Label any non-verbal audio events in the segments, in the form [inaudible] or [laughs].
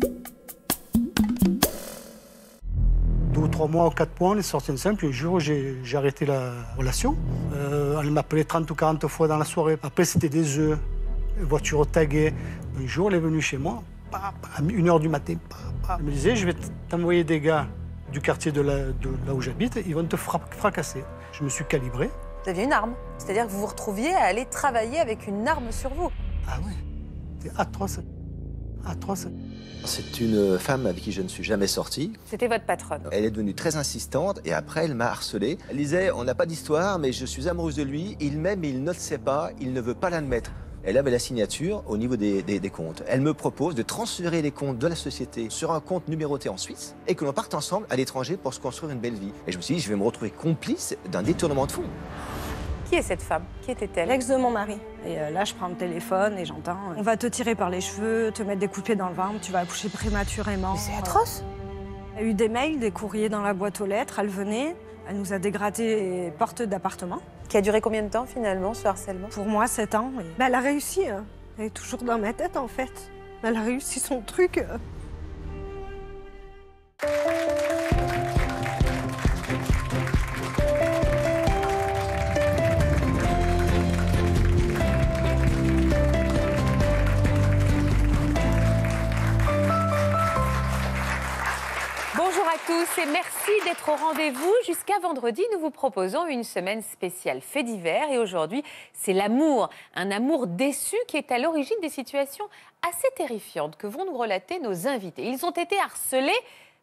Deux ou trois mois ou quatre points, on est sorti ensemble. un jour, j'ai arrêté la relation. Euh, elle m'appelait 30 ou 40 fois dans la soirée. Après, c'était des œufs, voiture taguée. Un jour, elle est venue chez moi, à 1h du matin. Elle me disait Je vais t'envoyer des gars du quartier de, la, de là où j'habite, ils vont te fracasser. Je me suis calibré. Vous aviez une arme. C'est-à-dire que vous vous retrouviez à aller travailler avec une arme sur vous. Ah oui, c'est atroce. C'est une femme avec qui je ne suis jamais sorti. C'était votre patronne. Elle est devenue très insistante et après elle m'a harcelé. Elle disait on n'a pas d'histoire mais je suis amoureuse de lui, il m'aime il ne le sait pas, il ne veut pas l'admettre. Elle avait la signature au niveau des, des, comptes. Elle me propose de transférer les comptes de la société sur un compte numéroté en Suisse et que l'on parte ensemble à l'étranger pour se construire une belle vie. Et je me suis dit, je vais me retrouver complice d'un détournement de fonds. Qui est cette femme Qui était-elle L'ex de mon mari. Et euh, là, je prends le téléphone et j'entends euh, On va te tirer par les cheveux, te mettre des coups de pied dans le ventre, tu vas accoucher prématurément. c'est atroce Il y a eu des mails, des courriers dans la boîte aux lettres, elle venait, elle nous a dégraté les portes d'appartement. Qui a duré combien de temps finalement ce harcèlement Pour moi, 7 ans. Bah, elle a réussi. Hein. Elle est toujours dans ma tête en fait. Elle a réussi son truc. Euh. Bonjour à tous et merci d'être au rendez-vous. Jusqu'à vendredi, nous vous proposons une semaine spéciale fait d'hiver. et aujourd'hui, c'est l'amour, un amour déçu qui est à l'origine des situations assez terrifiantes que vont nous relater nos invités. Ils ont été harcelés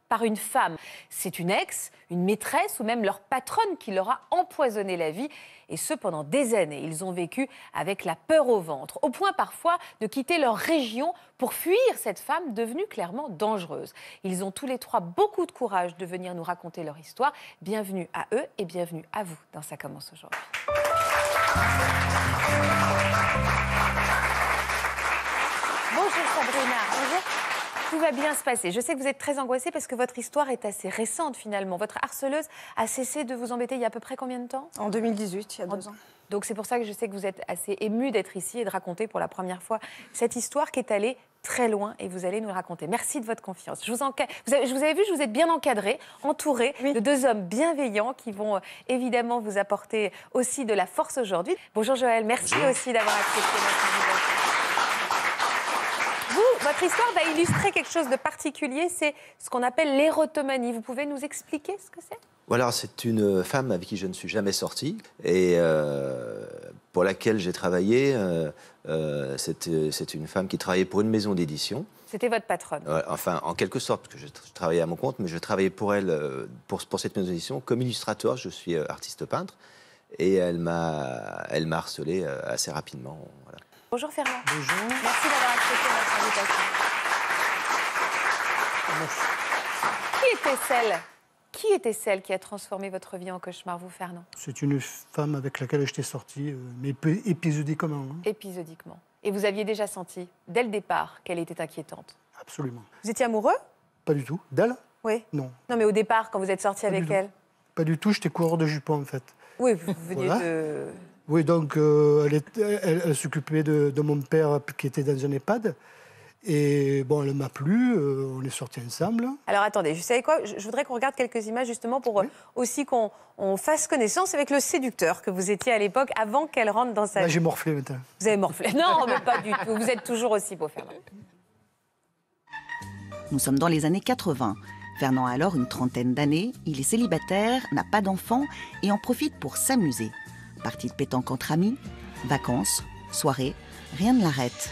par une femme. C'est une ex, une maîtresse ou même leur patronne qui leur a empoisonné la vie. Et ce, pendant des années, ils ont vécu avec la peur au ventre, au point parfois de quitter leur région pour fuir cette femme devenue clairement dangereuse. Ils ont tous les trois beaucoup de courage de venir nous raconter leur histoire. Bienvenue à eux et bienvenue à vous dans Ça commence aujourd'hui. Bonjour Sabrina. Bonjour tout va bien se passer. Je sais que vous êtes très angoissée parce que votre histoire est assez récente finalement. Votre harceleuse a cessé de vous embêter il y a à peu près combien de temps En 2018, il y a deux ans. Donc c'est pour ça que je sais que vous êtes assez ému d'être ici et de raconter pour la première fois cette histoire qui est allée très loin et vous allez nous la raconter. Merci de votre confiance. Je vous, avais je vous vu, je vous êtes bien encadré, entouré de deux hommes bienveillants qui vont euh, évidemment vous apporter aussi de la force aujourd'hui. Bonjour Joël, merci aussi d'avoir accepté notre invitation. Votre histoire va illustrer quelque chose de particulier, c'est ce qu'on appelle l'érotomanie. Vous pouvez nous expliquer ce que c'est voilà, c'est une femme avec qui je ne suis jamais sorti et euh, pour laquelle j'ai travaillé. Euh, euh, c'est une femme qui travaillait pour une maison d'édition. C'était votre patronne Enfin, en quelque sorte, parce que je, travaillais à mon compte, mais je travaillais pour elle, pour, pour cette maison d'édition, comme illustrateur. Je suis artiste peintre et elle m'a harcelé assez rapidement. Bonjour Fernand. Bonjour. Merci d'avoir accepté notre invitation. Qui était celle qui était celle qui a transformé votre vie en cauchemar, vous, Fernand C'est une femme avec laquelle j'étais sorti, euh, mais épisodiquement. Hein. Épisodiquement. Et vous aviez déjà senti, dès le départ, qu'elle était inquiétante Absolument. Vous étiez amoureux Pas du tout. D'elle Oui. Non. Non, mais au départ, quand vous êtes sorti avec elle Pas du tout, j'étais coureur de jupons, en fait. Oui, vous venez de... Oui, donc euh, elle, s'occupait de, mon père qui était dans un EHPAD. Et bon, elle m'a plu, euh, on est sortis ensemble. Alors attendez, vous savez quoi je, voudrais qu'on regarde quelques images justement pour euh, aussi qu'on fasse connaissance avec le séducteur que vous étiez à l'époque avant qu'elle rentre dans sa. Là, j'ai morflé maintenant. Vous avez morflé [laughs] Non, mais pas du tout. Vous êtes toujours aussi beau, Fernand. Nous sommes dans les années 80. Fernand a alors une trentaine d'années, il est célibataire, n'a pas d'enfant et en profite pour s'amuser. Partie de pétanque entre amis, vacances, soirées, rien ne l'arrête.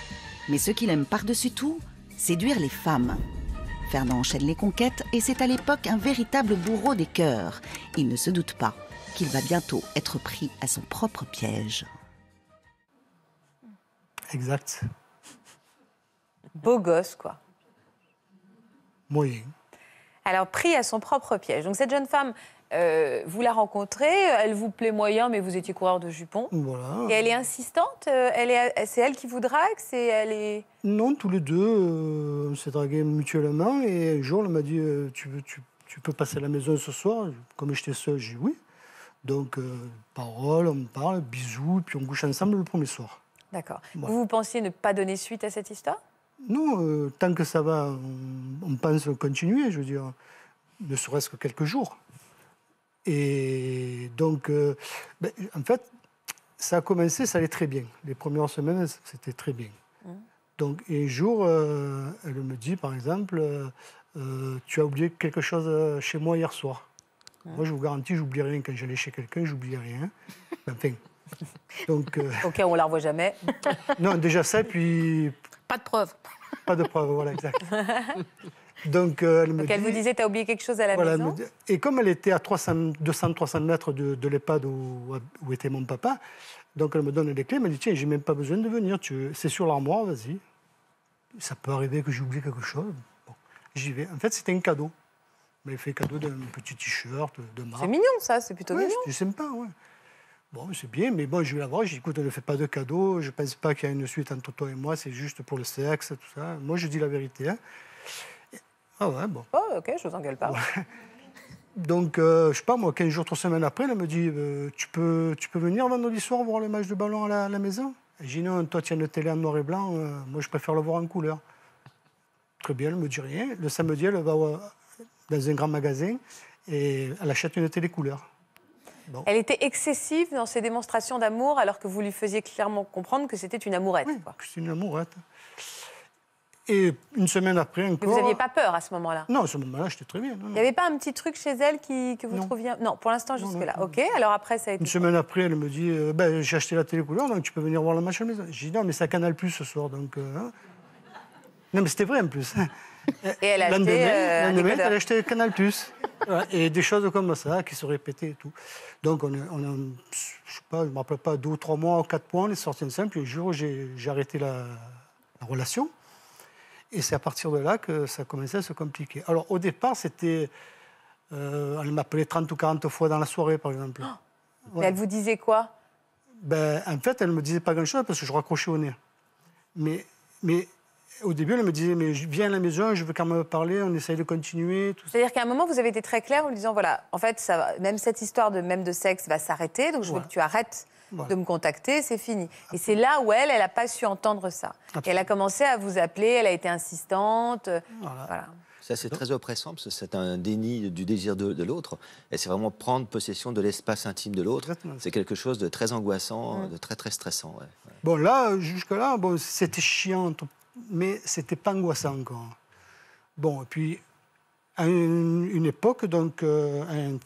Mais ce qu'il aime par-dessus tout, séduire les femmes. Fernand enchaîne les conquêtes et c'est à l'époque un véritable bourreau des cœurs. Il ne se doute pas qu'il va bientôt être pris à son propre piège. Exact. Beau gosse, quoi. Moyen. Alors, pris à son propre piège. Donc, cette jeune femme euh, vous la rencontrez, elle vous plaît moyen, mais vous étiez coureur de jupons. Voilà. Et elle est insistante euh, elle C'est elle qui vous drague c'est, elle est... Non, tous les deux, euh, on s'est dragués mutuellement. Et un jour, elle m'a dit tu, tu, peux passer à la maison ce soir Comme j'étais seul, j'ai dit oui. Donc, parole, on parle, bisous, puis on couche ensemble le premier soir. D'accord. Vous, vous pensiez ne pas donner suite à cette histoire Non, tant que ça va, on pense continuer, je veux dire, ne serait-ce que quelques jours. Et donc, euh, ben, en fait, ça a commencé, ça allait très bien. Les premières semaines, c'était très bien. Hein. Donc, un jour, euh, elle me dit, par exemple, euh, tu as oublié quelque chose chez moi hier soir. Hein. Moi, je vous garantis, j'oublie rien. Quand j'allais chez quelqu'un, j'oublie rien. Ben, enfin, donc... [laughs] ok, on la revoit jamais. non, déjà ça, puis... Pas de preuve. Pas de preuve, voilà, exact. [laughs] Euh, donc, elle, me dit, vous disait, t'as oublié quelque chose à la maison Et comme elle était à 200-300 mètres de, l'EHPAD où, était mon papa, donc elle me donne les clés, elle me dit, tiens, j'ai même pas besoin de venir, c'est sur l'armoire, vas-y. Ça peut arriver que j'oublie quelque chose. J'y vais. En fait, c'était un cadeau. Elle fait cadeau d'un petit t-shirt de marque. C'est mignon, ça, c'est plutôt bien. mignon. C'est sympa, oui. Bon, c'est bien, mais bon, je vais la voir, je dis, écoute, ne fais pas de cadeau, je ne pense pas qu'il y a une suite entre toi et moi, c'est juste pour le sexe, tout ça. Moi, je dis la vérité. Hein. Ah ouais, bon. Oh, ok, je vous engueule pas. Donc, euh, je sais pas, moi, 15 jours, 3 semaines après, elle me dit euh, tu, peux, tu peux venir vendredi soir voir le match de ballon à la, maison J'ai dit Non, toi, tu as une télé en noir et blanc, euh, moi, je préfère le voir en couleur. Très bien, elle me dit rien. Le samedi, elle va dans un grand magasin et elle achète une télé couleur. Bon. Elle était excessive dans ses démonstrations d'amour alors que vous lui faisiez clairement comprendre que c'était une amourette. Oui, c'est une amourette. Et une semaine après encore. vous n'aviez pas peur à ce moment-là Non, à ce moment-là, j'étais très bien. Il n'y avait pas un petit truc chez elle qui, que vous trouviez. Non, pour l'instant, jusque-là. Ok, alors après, ça Une semaine après, elle me dit euh, ben, J'ai acheté la télé couleur, donc tu peux venir voir la machine. à la maison. J'ai dit Non, mais ça Canal Plus ce soir, donc. Euh, hein. Non, mais c'était vrai en plus. [laughs] Et elle a acheté. Euh, elle a acheté Canal Plus. et des choses comme ça qui se répétaient et tout. Donc, on, on a, je ne pas, me rappelle pas, deux ou trois mois, quatre points, on est sorti ensemble. puis un jour, j'ai arrêté la, la relation. Et c'est à partir de là que ça commençait à se compliquer. Alors au départ, c'était. Euh, elle m'appelait 30 ou 40 fois dans la soirée, par exemple. Mais oh. elle vous disait quoi ben, En fait, elle ne me disait pas grand-chose parce que je raccrochais au nez. Mais, mais au début, elle me disait Mais viens à la maison, je veux quand me parler, on essaye de continuer. C'est-à-dire qu'à un moment, vous avez été très clair en lui disant Voilà, en fait, ça, même cette histoire de même de sexe va s'arrêter, donc je veux que tu arrêtes de me contacter, c'est fini. Et c'est là où elle, elle n'a pas su entendre ça. Elle a commencé à vous appeler, elle a été insistante. Euh, ça, c'est très oppressant parce que c'est un déni du désir de, l'autre. Et c'est vraiment prendre possession de l'espace intime de l'autre. C'est quelque chose de très angoissant, mm. de très, très stressant. Bon, là, jusque-là, bon, c'était chiant, mais c'était pas angoissant encore. Bon, et puis, à une, époque, donc, euh, euh,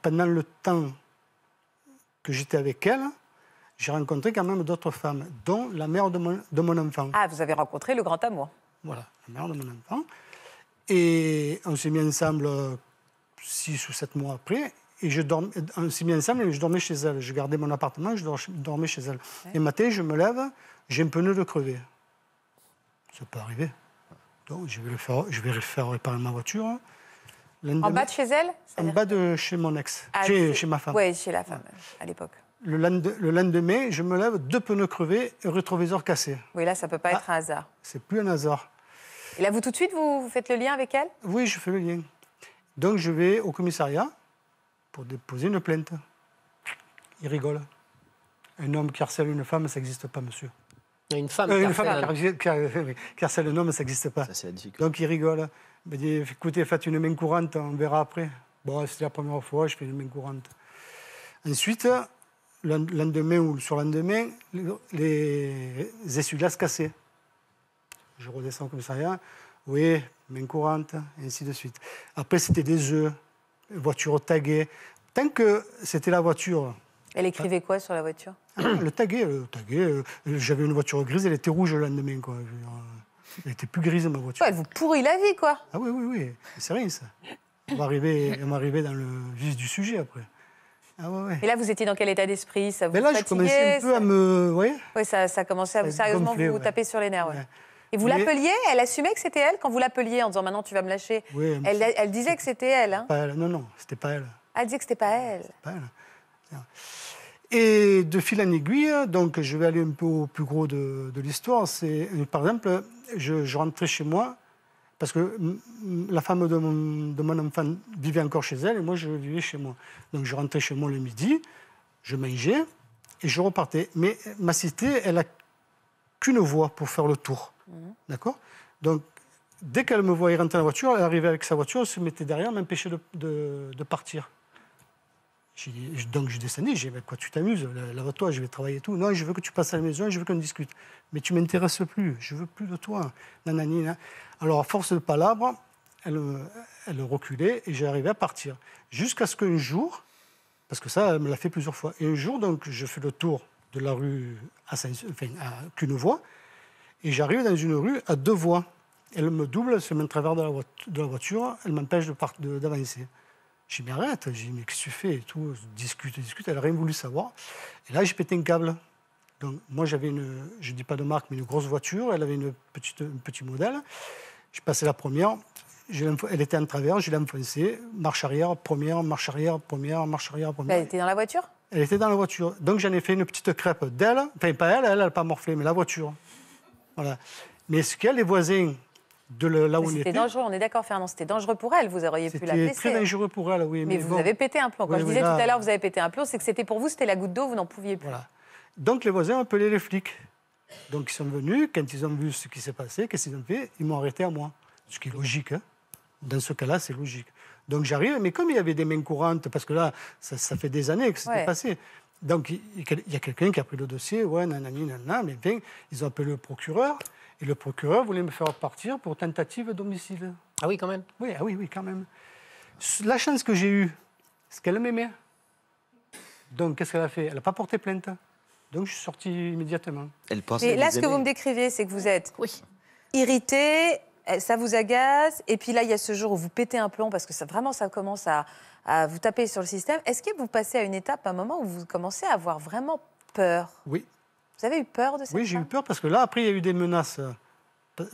pendant le temps que j'étais avec elle, j'ai rencontré quand même d'autres femmes, dont la mère de mon, enfant. Ah, vous avez rencontré le grand amour. Voilà, la mère de mon enfant. Et on s'est mis ensemble euh, six ou sept mois après. Et je dormais on s'est mis ensemble et je dormais chez elle. Je gardais mon appartement, je dormais chez elle. Et matin, je me lève, j'ai un pneu de crevé. Ça peut arriver. Donc, je vais, le faire, je vais faire réparer ma voiture. En bas de chez elle En bas de chez mon ex, ah, chez, ma femme. Oui, chez la femme, à l'époque. Le, le lendemain, je me lève, deux pneus crevés et rétroviseur cassé. Oui, là, ça ne peut pas ah. être un hasard. C'est plus un hasard. Et là, vous, tout de suite, vous, faites le lien avec elle Oui, je fais le lien. Donc, je vais au commissariat pour déposer une plainte. Il rigole. Un homme qui harcèle une femme, ça n'existe pas, monsieur. Une femme, euh, une femme qui harcèle un homme, ça n'existe pas. Ça, Donc, il rigole. Il m'a dit écoutez, faites une main courante, on verra après. Bon, c'était la première fois, je fais une main courante. Ensuite, le lendemain ou le surlendemain, les essuie-glaces cassés. Je redescends comme ça, vous hein. oui, main courante, ainsi de suite. Après, c'était des œufs, voiture taguée. Tant que c'était la voiture. Elle écrivait quoi sur la voiture Le taguée, le tagué. Euh, j'avais une voiture grise, elle était rouge le lendemain. Quoi. Euh, elle était plus grise ma voiture. elle vous pourrit la vie, quoi. Ah oui, oui, oui. C'est rien, ça. On va arriver, on dans le vif du sujet, après. Ah ouais, Et là, vous étiez dans quel état d'esprit Ça vous Mais là, je commençais un peu à me... Oui, ça, ça commençait à vous, sérieusement vous taper sur les nerfs. Et vous l'appeliez Elle assumait que c'était elle quand vous l'appeliez en disant maintenant tu vas me lâcher elle, disait que c'était hein. elle, Non, non, c'était pas elle. Ah, elle disait que c'était pas elle. Pas elle. Et de fil en aiguille, donc je vais aller un peu au plus gros de, l'histoire. C'est par exemple, je, rentrais chez moi parce que la femme de mon, de enfant vivait encore chez elle et moi je vivais chez moi. Donc je rentrais chez moi le midi, je mangeais et je repartais. Mais ma cité, elle a qu'une voie pour faire le tour, mmh. d'accord Donc dès qu'elle me voyait rentrer la voiture, elle arrivait avec sa voiture, elle se mettait derrière, m'empêchait de partir donc je descendais, j'ai dit, bah, quoi, tu t'amuses, lave-toi, je vais travailler et tout. Non, je veux que tu passes à la maison, je veux qu'on discute. Mais tu m'intéresses plus, je veux plus de toi. Alors, à force de palabres, elle, euh, elle reculait et j'arrivais à partir. Jusqu'à ce qu'un jour, parce que ça, elle me l'a fait plusieurs fois, et un jour, donc, je fais le tour de la rue à, qu'une et j'arrive dans une rue à deux voies. Elle me double, elle se met à travers de la, voiture, elle m'empêche d'avancer. J'ai bien arrête. J'ai dit, mais qu'est-ce que tu fais et tout Discute, discute. Elle n'a rien voulu savoir. Et là, j'ai pété un câble. Donc, moi, j'avais une, je ne dis pas de marque, mais une grosse voiture. Elle avait une petite, un petit modèle. J'ai passé la première. Elle était en travers, je l'ai enfoncée. Marche arrière, première, marche arrière, première, marche arrière, première. Elle était dans la voiture Elle était dans la voiture. Donc j'en ai fait une petite crêpe d'elle. Enfin, pas elle, elle n'a pas morflé, mais la voiture. Voilà. Mais ce qu'elle, les voisins là on C'était dangereux, on est d'accord, Fernand, c'était dangereux pour elle, vous auriez pu la blesser. C'était très dangereux pour elle, oui. Mais, vous avez pété un plomb. Quand je disais tout à l'heure, vous avez pété un plomb, c'est que c'était pour vous, c'était la goutte d'eau, vous n'en pouviez plus. Voilà. Donc les voisins ont appelé les flics. Donc ils sont venus, quand ils ont vu ce qui s'est passé, qu'est-ce qu'ils ont fait Ils m'ont arrêté à moi. Ce qui est logique. Hein. Dans ce cas-là, c'est logique. Donc j'arrive, mais comme il y avait des mains courantes, parce que là, ça, fait des années que c'était passé. Donc il y a quelqu'un qui a pris le dossier, ouais, mais ils ont appelé le procureur. Et le procureur voulait me faire partir pour tentative d'homicide. Ah oui, quand même Oui, ah oui, oui, quand même. La chance que j'ai eue, c'est qu'elle m'aimait. Donc, qu'est-ce qu'elle a fait Elle n'a pas porté plainte. Donc, je suis sorti immédiatement. Elle là, ce que vous me décrivez, c'est que vous êtes oui. irrité, euh, ça vous agace, et puis là, il y a ce jour où vous pétez un plomb parce que ça, vraiment, ça commence à, à vous taper sur le système. Est-ce que vous passez à une étape, à un moment où vous commencez à avoir vraiment peur Oui, vous avez eu peur de ça Oui, j'ai eu peur parce que là, après, il y a eu des menaces.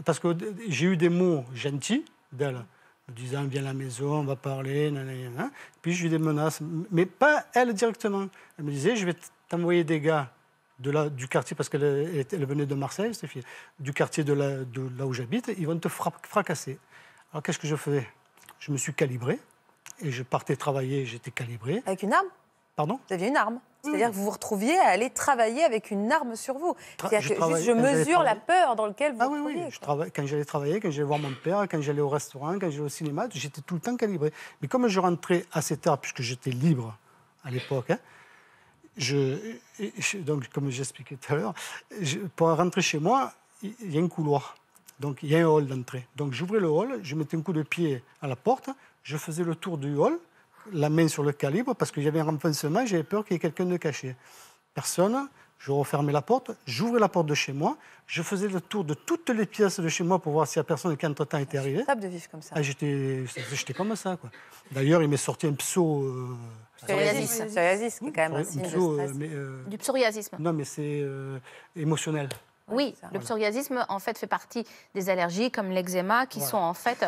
Parce que j'ai eu des mots gentils d'elle, me disant viens à la maison, on va parler. Hein. Puis j'ai eu des menaces, mais pas elle directement. Elle me disait je vais t'envoyer des gars de du quartier, parce qu'elle elle venait de Marseille, du quartier de, de là où j'habite, ils vont te fracasser. Alors qu'est-ce que je fais Je me suis calibré et je partais travailler, j'étais calibré. Avec une arme vous aviez une arme. Hmm. C'est-à-dire que vous vous retrouviez à aller travailler avec une arme sur vous. je, mesure la peur dans laquelle vous ah oui, oui. Je Quand j'allais travailler, quand j'allais voir mon père, quand j'allais au restaurant, quand j'allais au cinéma, j'étais tout le temps calibré. Mais comme je rentrais assez tard, puisque j'étais libre à l'époque, hein, je... donc comme j'expliquais tout à l'heure, pour rentrer chez moi, il y a un couloir. Donc il y a un hall d'entrée. Donc j'ouvrais le hall, je mettais un coup de pied à la porte, je faisais le tour du hall, la main sur le calibre parce que j'avais un renfoncement, j'avais peur qu'il y ait quelqu'un de caché. Personne, je refermais la porte, j'ouvrais la porte de chez moi, je faisais le tour de toutes les pièces de chez moi pour voir si la personne qui entre-temps était arrivée. de vivre comme ça. Ah, j'étais, j'étais comme ça, quoi. D'ailleurs, il m'est sorti un pso... Euh... Psoriasis, psoriasis, quand même un euh, euh, Du psoriasisme. Non, mais c'est euh, émotionnel. Oui, le psoriasisme en fait fait partie des allergies comme l'eczéma qui sont en fait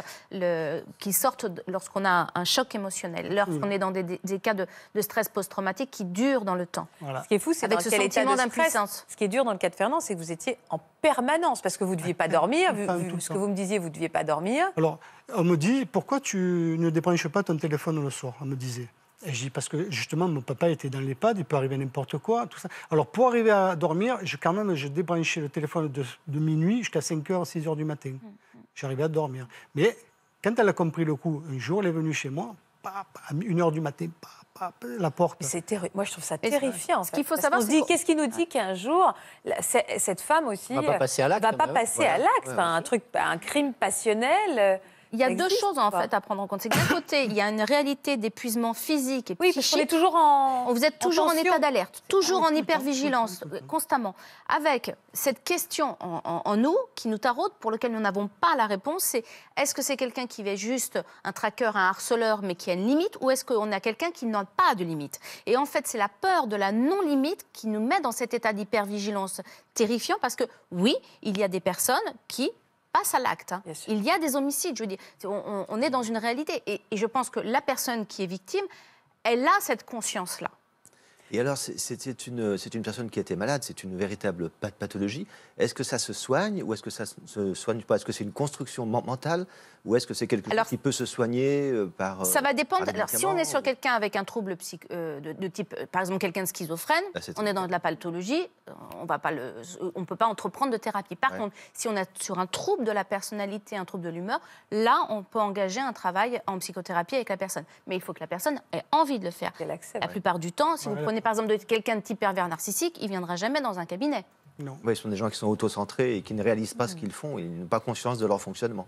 qui sortent lorsqu'on a un choc émotionnel, lorsqu'on mm. est dans des, cas de, stress post-traumatique qui durent dans le temps. Ce qui est fou, c'est dans ce sentiment d'impuissance. Ce qui est dur dans le cas de Fernand, c'est que vous étiez en permanence parce que vous ne deviez pas [laughs] dormir. vu, ce que vous me disiez, vous ne deviez pas dormir. Alors, on me dit pourquoi tu ne débranches pas ton téléphone le soir On me disait je dis, parce que justement, mon papa était dans l'EHPAD, il peut arriver n'importe quoi, tout ça. Alors, pour arriver à dormir, je, quand même, je débranchais le téléphone de, minuit jusqu'à 5h, 6h du matin. Mm, mm. J'arrivais à dormir. Mais quand elle a compris le coup, un jour, elle est venue chez moi, à 1h du matin, la porte. c'était Moi, je trouve ça terrifiant. Ce qu'il faut savoir, savoir, dit qu'est-ce qui nous dit qu'un jour, cette femme aussi va pas passer à l'acte. Va pas passer à l'acte. un truc, un crime passionnel. Euh, il y a deux choses en fait à prendre en compte. C'est que d'un [coughs] côté, il y a une réalité d'épuisement physique et oui, on est toujours en. Vous êtes toujours en, état d'alerte, toujours en hypervigilance, constamment. Avec cette question en, nous qui nous taraude, pour laquelle nous n'avons pas la réponse, c'est est-ce que c'est quelqu'un qui est juste un traqueur, un harceleur, mais qui a une limite, ou est-ce qu'on a quelqu'un qui n'a pas de limite Et en fait, c'est la peur de la non-limite qui nous met dans cet état d'hypervigilance terrifiant, parce que oui, il y a des personnes qui passe à l'acte. Hein. Il y a des homicides, je veux dire. On, est dans une réalité. Et, je pense que la personne qui est victime, elle a cette conscience-là. Et alors, c'est une, une, personne qui était malade, c'est une véritable pathologie. Est-ce que ça se soigne ou est-ce que ça se soigne pas Est-ce que c'est une construction mentale ou est-ce que c'est quelqu'un qui peut se soigner euh, par. Euh, ça va dépendre. Alors, si on est sur quelqu'un avec un trouble euh, de, type, par exemple, quelqu'un de schizophrène, bah, on est dans de la pathologie, on ne peut pas entreprendre de thérapie. Par contre, si on est sur un trouble de la personnalité, un trouble de l'humeur, là, on peut engager un travail en psychothérapie avec la personne. Mais il faut que la personne ait envie de le faire. La plupart du temps, si vous prenez par exemple quelqu'un de type pervers narcissique, il ne viendra jamais dans un cabinet. Non. ce sont des gens qui sont autocentrés et qui ne réalisent pas ce mm. qu'ils font. Ils n'ont pas conscience de leur fonctionnement.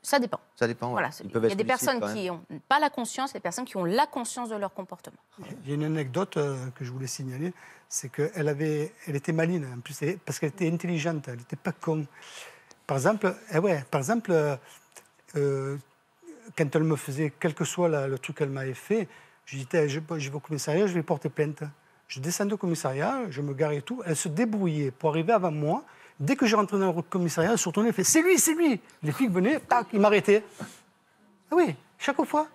Ça dépend. Ça dépend. il y a des personnes qui n'ont pas la conscience, des personnes qui ont la conscience de leur comportement. Il y a une anecdote euh, que je voulais signaler, c'est qu'elle avait, elle était maline en plus, parce qu'elle était intelligente, elle n'était pas con. Par exemple, eh ouais, par exemple, euh, quand elle me faisait, quel que soit le truc qu'elle m'avait fait, je disais, je, vais au commissariat, je vais porter plainte. Je descends au commissariat, je me garais et tout. Elle se débrouillait pour arriver avant moi. Dès que je rentrais dans le commissariat, sur ton effet, C'est lui, c'est lui Les flics venaient, tac, ils m'arrêtaient. Ah oui, chaque fois.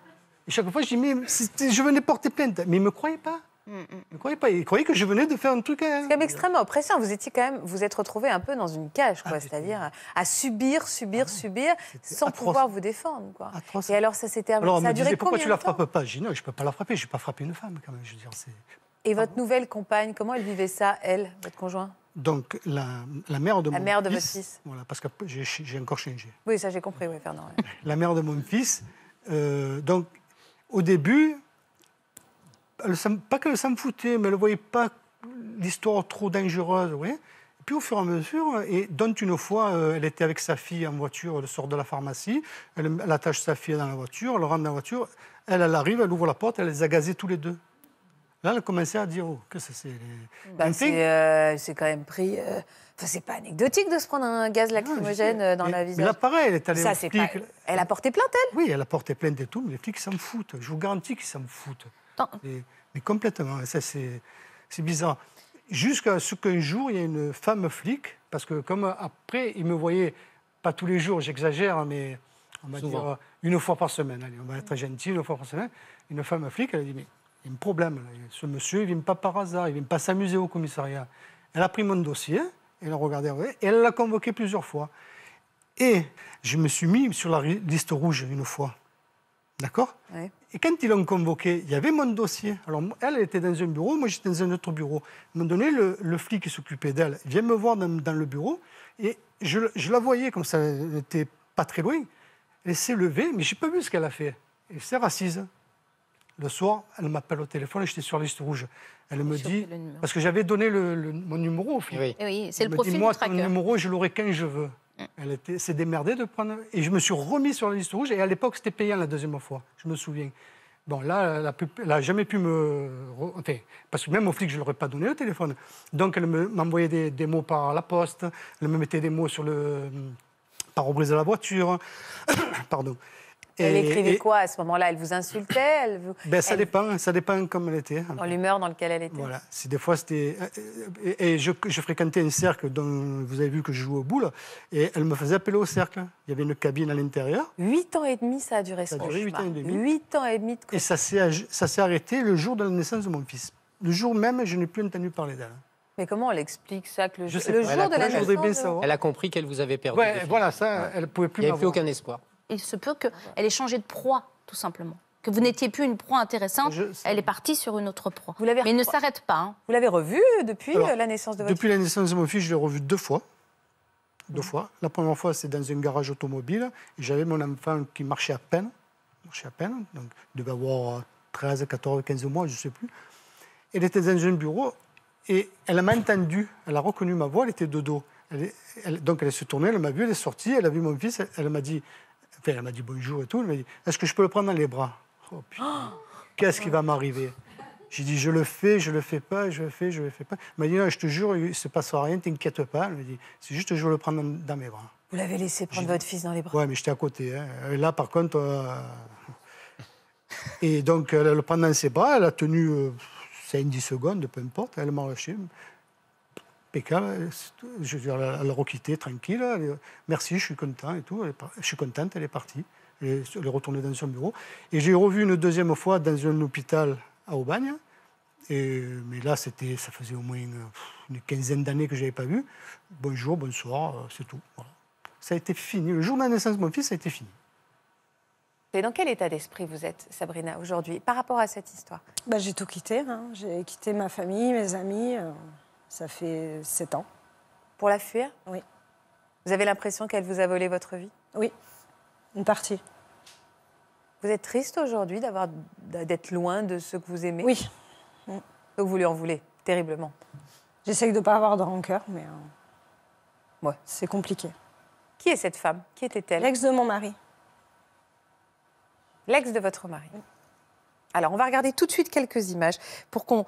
Et chaque fois, j'ai dit, mais je venais porter plainte. Mais ils ne me croyaient pas. Mm, mm. Ils ne croyaient pas. Ils croyaient que je venais de faire un truc. Hein. C'est quand même extrêmement oppressant. Vous étiez quand même, vous êtes retrouvé un peu dans une cage, quoi. Ah, C'est-à-dire à subir, subir, ah subir, sans pouvoir vous défendre, quoi. Et alors, ça s'est terminé. Alors, on disait, pourquoi tu la frappes pas Je dis non, je peux pas la frapper. Je ne vais pas frapper une femme, quand même. Et votre nouvelle compagne, comment elle vivait ça, elle, votre conjoint donc, la, mère de la mère de votre fils. Voilà, parce que j'ai encore changé. Oui, ça j'ai compris, oui, Fernand. [laughs] La mère de mon fils. Euh, donc, au début, pas qu'elle s'en foutait, mais elle ne voyait pas l'histoire trop dangereuse, Oui. Puis au fur et à mesure, et dont une fois, euh, elle était avec sa fille en voiture, elle sort de la pharmacie, elle, attache sa fille dans la voiture, elle rentre dans la voiture, elle, elle arrive, elle ouvre la porte, elle les a gazés tous les deux. Là, elle commençait à dire, oh, que c'est bah, euh, c'est, quand même pris... Euh, enfin, c'est pas anecdotique de se prendre un gaz lacrymogène euh, dans la visage. Mais là, pareil, elle est allée Ça, c'est Elle a porté plainte, elle Oui, elle a porté plainte et tout, mais les flics s'en foutent. Je vous garantis qu'ils s'en foutent. Et, mais complètement, ça, c'est, c'est bizarre. Jusqu'à ce qu'un jour, il y ait une femme flic, parce que comme après, ils me voyaient, pas tous les jours, j'exagère, hein, mais on va dire une fois par semaine, allez, on va être gentil, une fois par semaine, une femme flic, elle a dit, mais il y a un problème. Ce monsieur, il ne vient pas par hasard, il ne vient pas s'amuser au commissariat. Elle a pris mon dossier, elle a regardé, et elle l'a convoqué plusieurs fois. Et je me suis mis sur la liste rouge une fois. D'accord Et quand ils l'ont convoqué, il y avait mon dossier. Alors, elle, était dans un bureau, moi, j'étais dans un autre bureau. À un moment donné, le, flic qui s'occupait d'elle vient me voir dans, le bureau et je, la voyais comme ça, elle n'était pas très loin. Elle s'est levée, mais je n'ai pas vu ce qu'elle a fait. Elle s'est assise. Le soir, elle m'appelle au téléphone et j'étais sur liste rouge. Elle me dit, parce que j'avais donné le, mon numéro au flic. Eh oui, c'est le me profil dit, moi, ton numéro, je l'aurai quand je veux. Mm. Elle s'est démerdée de prendre. Et je me suis remis sur la liste rouge. Et à l'époque, c'était payant la deuxième fois. Je me souviens. Bon, là, elle n'a jamais pu me. parce que même au flic, je ne l'aurais pas donné au téléphone. Donc, elle m'envoyait des, des, mots par la poste. Elle me mettait des mots sur le. par brise de la voiture. [coughs] Pardon elle écrivait quoi à ce moment-là Elle vous insultait elle ben, Ça dépend, ça dépend comme elle était. Dans l'humeur dans laquelle elle était. Voilà. Des fois, c'était... Euh, euh, et, je, fréquentais un cercle dont vous avez vu que je jouais au boule, et elle me faisait appeler au cercle. Il y avait une cabine à l'intérieur. Huit ans et demi, ça a duré ça. huit ans et demi. Huit ans et demi de Et ça s'est arrêté le jour de la naissance de mon fils. Le jour même, je n'ai plus entendu parler d'elle. Mais comment elle explique ça que le, le jour de la naissance, elle a compris qu'elle vous avait perdu. voilà, ça, elle elle pouvait plus. Il n'y avait plus aucun espoir il se peut qu'elle ait changé de proie, tout simplement. Que vous n'étiez plus une proie intéressante, elle est partie sur une autre proie. Mais il ne s'arrête pas. Hein. Vous l'avez revue depuis euh, la naissance de votre Depuis la naissance de mon fils, je l'ai revue deux fois. Deux mhm. fois. La première fois, c'est dans un garage automobile. J'avais mon enfant qui marchait à peine. Marchait à peine. Donc, il devait avoir 13, 14, 15 mois, je ne sais plus. Elle était dans un bureau et elle m'a entendu. Elle a reconnu ma voix, elle était de dos. Elle, donc elle s'est tournée, elle m'a vu, elle est sortie, elle a vu mon fils, elle m'a dit elle m'a dit bonjour et tout. Elle m'a dit Est-ce que je peux le prendre dans les bras Oh putain, [gasps] qu'est-ce qui va m'arriver j'ai dit, je le fais, je le fais pas, je le fais, je le fais pas. Elle m'a dit, non, je te jure, il se passera rien, t'inquiète pas. Elle m'a dit, c'est juste que je veux le prendre dans mes bras. Vous l'avez laissé prendre votre fils dans les bras Oui, mais j'étais à côté. Hein. là, par contre. Euh, [laughs] et donc, elle le prendre dans ses bras, elle a tenu 5-10 euh, secondes, peu importe, elle m'a lâché. Pékin, Je veux dire, elle l'a requitté tranquille. merci, je suis content et tout. je suis contente, elle est partie. Elle est, retournée dans son bureau. Et j'ai revu une deuxième fois dans un hôpital à Aubagne. Et, mais là, c'était, ça faisait au moins une, quinzaine d'années que je n'avais pas vu. Bonjour, bonsoir, euh, c'est tout. Ça a été fini. Le jour de ma naissance de mon fils, ça a été fini. Et dans quel état d'esprit vous êtes, Sabrina, aujourd'hui, par rapport à cette histoire bah, J'ai tout quitté. Hein. J'ai quitté ma famille, mes amis. Euh, ça fait sept ans. Pour la fuir Oui. Vous avez l'impression qu'elle vous a volé votre vie Oui, une partie. Vous êtes triste aujourd'hui d'avoir d'être loin de ce que vous aimez Oui. Donc vous lui en voulez terriblement. J'essaye de ne pas avoir de rancœur, mais moi, euh, c'est compliqué. Qui est cette femme Qui était-elle L'ex de mon mari. L'ex de votre mari alors, on va regarder tout de suite quelques images pour qu'on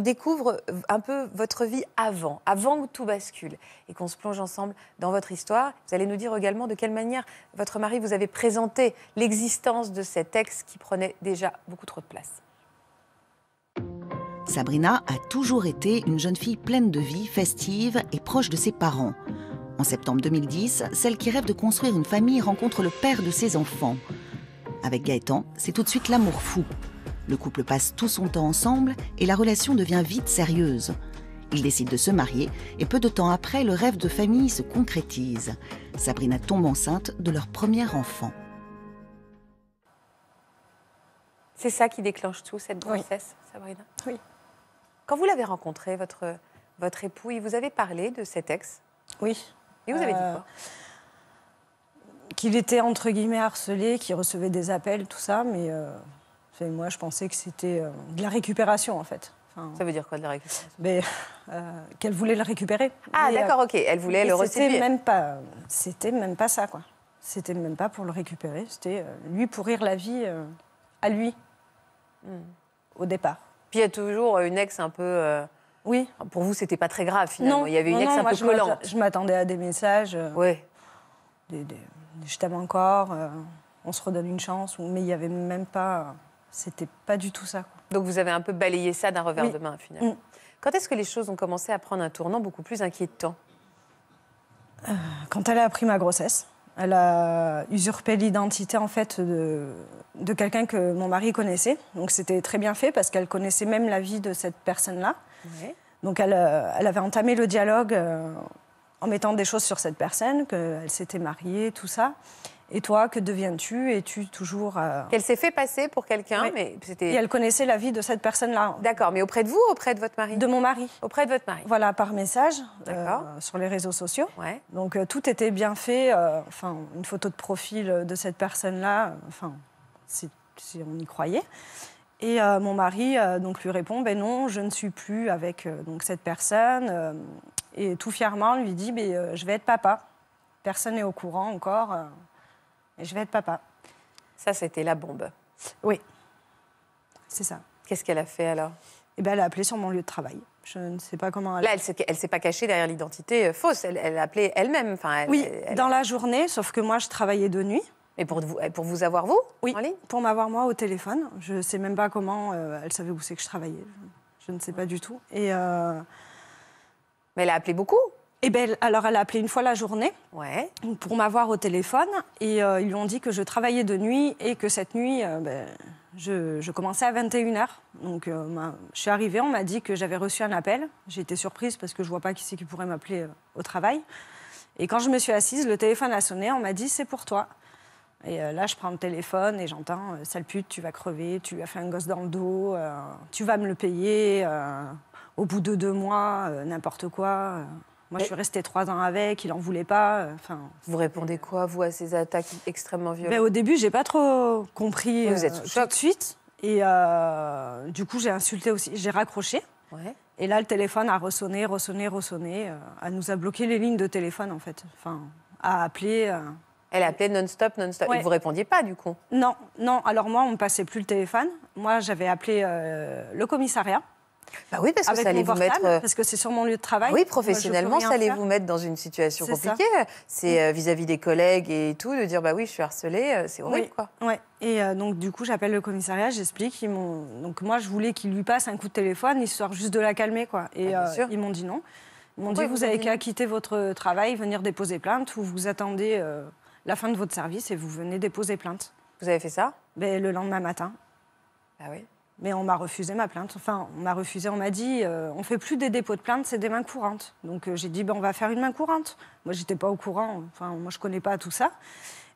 découvre un peu votre vie avant, avant que tout bascule, et qu'on se plonge ensemble dans votre histoire. Vous allez nous dire également de quelle manière votre mari vous avait présenté l'existence de cet ex qui prenait déjà beaucoup trop de place. Sabrina a toujours été une jeune fille pleine de vie, festive et proche de ses parents. En septembre 2010, celle qui rêve de construire une famille rencontre le père de ses enfants. Avec Gaëtan, c'est tout de suite l'amour fou. Le couple passe tout son temps ensemble et la relation devient vite sérieuse. Ils décident de se marier et peu de temps après, le rêve de famille se concrétise. Sabrina tombe enceinte de leur premier enfant. C'est ça qui déclenche tout, cette grossesse, Sabrina Oui. Quand vous l'avez rencontré, votre, votre époux, il vous avez parlé de cet ex Oui. Et vous avez dit euh, quoi Qu'il était entre guillemets harcelé, qu'il recevait des appels, tout ça, mais euh, et moi, je pensais que c'était euh, de la récupération, en fait. ça veut dire quoi de la récupération Mais ben, euh, qu'elle voulait le récupérer. Ah euh, d'accord, ok. Elle voulait le C'était Même pas. C'était même pas ça, quoi. C'était même pas pour le récupérer. C'était lui pourrir la vie à lui hmm. au départ. Puis il y a toujours une ex un peu. Oui. Pour vous, c'était pas très grave finalement. Non. Il y avait une ex un peu collante. Je m'attendais à des messages. oui. je t'aime encore. on se redonne une chance. Mais il y avait même pas c'était pas du tout ça. Donc vous avez un peu balayé ça d'un revers de main finalement. Mm. Quand est-ce que les choses ont commencé à prendre un tournant beaucoup plus inquiétant euh, Quand elle a appris ma grossesse, elle a usurpé l'identité en fait de, quelqu'un que mon mari connaissait. Donc c'était très bien fait parce qu'elle connaissait même la vie de cette personne-là. Donc elle, euh, elle, avait entamé le dialogue euh, en mettant des choses sur cette personne, qu'elle s'était mariée, tout ça. Et toi, que deviens-tu Es-tu toujours. Euh, elle s'est fait passer pour quelqu'un, mais c'était. Et elle connaissait la vie de cette personne-là. D'accord, mais auprès de vous, auprès de votre mari De mon mari. Auprès de votre mari. Voilà, par message, euh, sur les réseaux sociaux. Donc euh, tout était bien fait. Enfin, une photo de profil de cette personne-là, enfin, si, on y croyait. Et mon mari donc lui répond ben non, je ne suis plus avec donc cette personne. et tout fièrement lui dit ben, je vais être papa. Personne n'est au courant encore je vais être papa. Ça, c'était la bombe. Oui, c'est ça. Qu'est-ce qu'elle a fait alors eh ben, Elle a appelé sur mon lieu de travail. Je ne sais pas comment elle... Là, elle ne s'est pas cachée derrière l'identité euh, fausse. Elle, a appelé elle-même. Enfin, oui, dans la journée, sauf que moi, je travaillais de nuit. Et pour vous, avoir, vous Oui, pour m'avoir, moi, au téléphone. Je ne sais même pas comment euh, elle savait où c'est que je travaillais. Je, ne sais pas du tout. Et, euh, Mais elle a appelé beaucoup eh ben, alors elle a appelé une fois la journée pour m'avoir au téléphone et euh, ils lui ont dit que je travaillais de nuit et que cette nuit, euh, ben, je, commençais à 21h. Donc euh, je suis arrivée, on m'a dit que j'avais reçu un appel. J'ai été surprise parce que je ne vois pas qui c'est qui pourrait m'appeler au travail. Et quand je me suis assise, le téléphone a sonné, on m'a dit c'est pour toi. Et là, je prends le téléphone et j'entends sale pute, tu vas crever, tu lui as fait un gosse dans le dos, tu vas me le payer au bout de deux mois, n'importe quoi. Moi, je suis restée trois ans avec, il n'en voulait pas. Euh, enfin, vous répondez quoi, vous, à ces attaques extrêmement violentes ben, Au début, j'ai pas trop compris vous êtes euh, tout de suite. Et euh, du coup, j'ai insulté aussi, j'ai raccroché. Ouais. Et là, le téléphone a ressonné, ressonné, ressonné. elle nous a bloqué les lignes de téléphone, en fait. Enfin, a appelé... Elle appelé non-stop, non-stop. Et vous répondiez pas, du coup Non, non. Alors moi, on ne passait plus le téléphone. Moi, j'avais appelé le commissariat. Bah oui, parce que ça euh, Parce que c'est sur mon lieu de travail. Oui, professionnellement, ça allait vous mettre dans une situation compliquée. C'est euh, vis-à-vis des collègues et tout, de dire bah oui, je suis harcelée, euh, c'est horrible, oui. Ouais. Et donc, du coup, j'appelle le commissariat, j'explique. m'ont... Donc, moi, je voulais qu'il lui passe un coup de téléphone, histoire juste de la calmer, quoi. Et ah, ils m'ont dit non. Ils m'ont dit vous, avez qu'à quitter votre travail, venir déposer plainte, ou vous attendez la fin de votre service et vous venez déposer plainte. Vous avez fait ça ben, Le lendemain matin. Bah oui mais on m'a refusé ma plainte. Enfin, on m'a refusé, on m'a dit, euh, on fait plus des dépôts de plainte, c'est des mains courantes. Donc euh, j'ai dit, ben, on va faire une main courante. Moi, j'étais pas au courant, enfin, moi, je connais pas tout ça.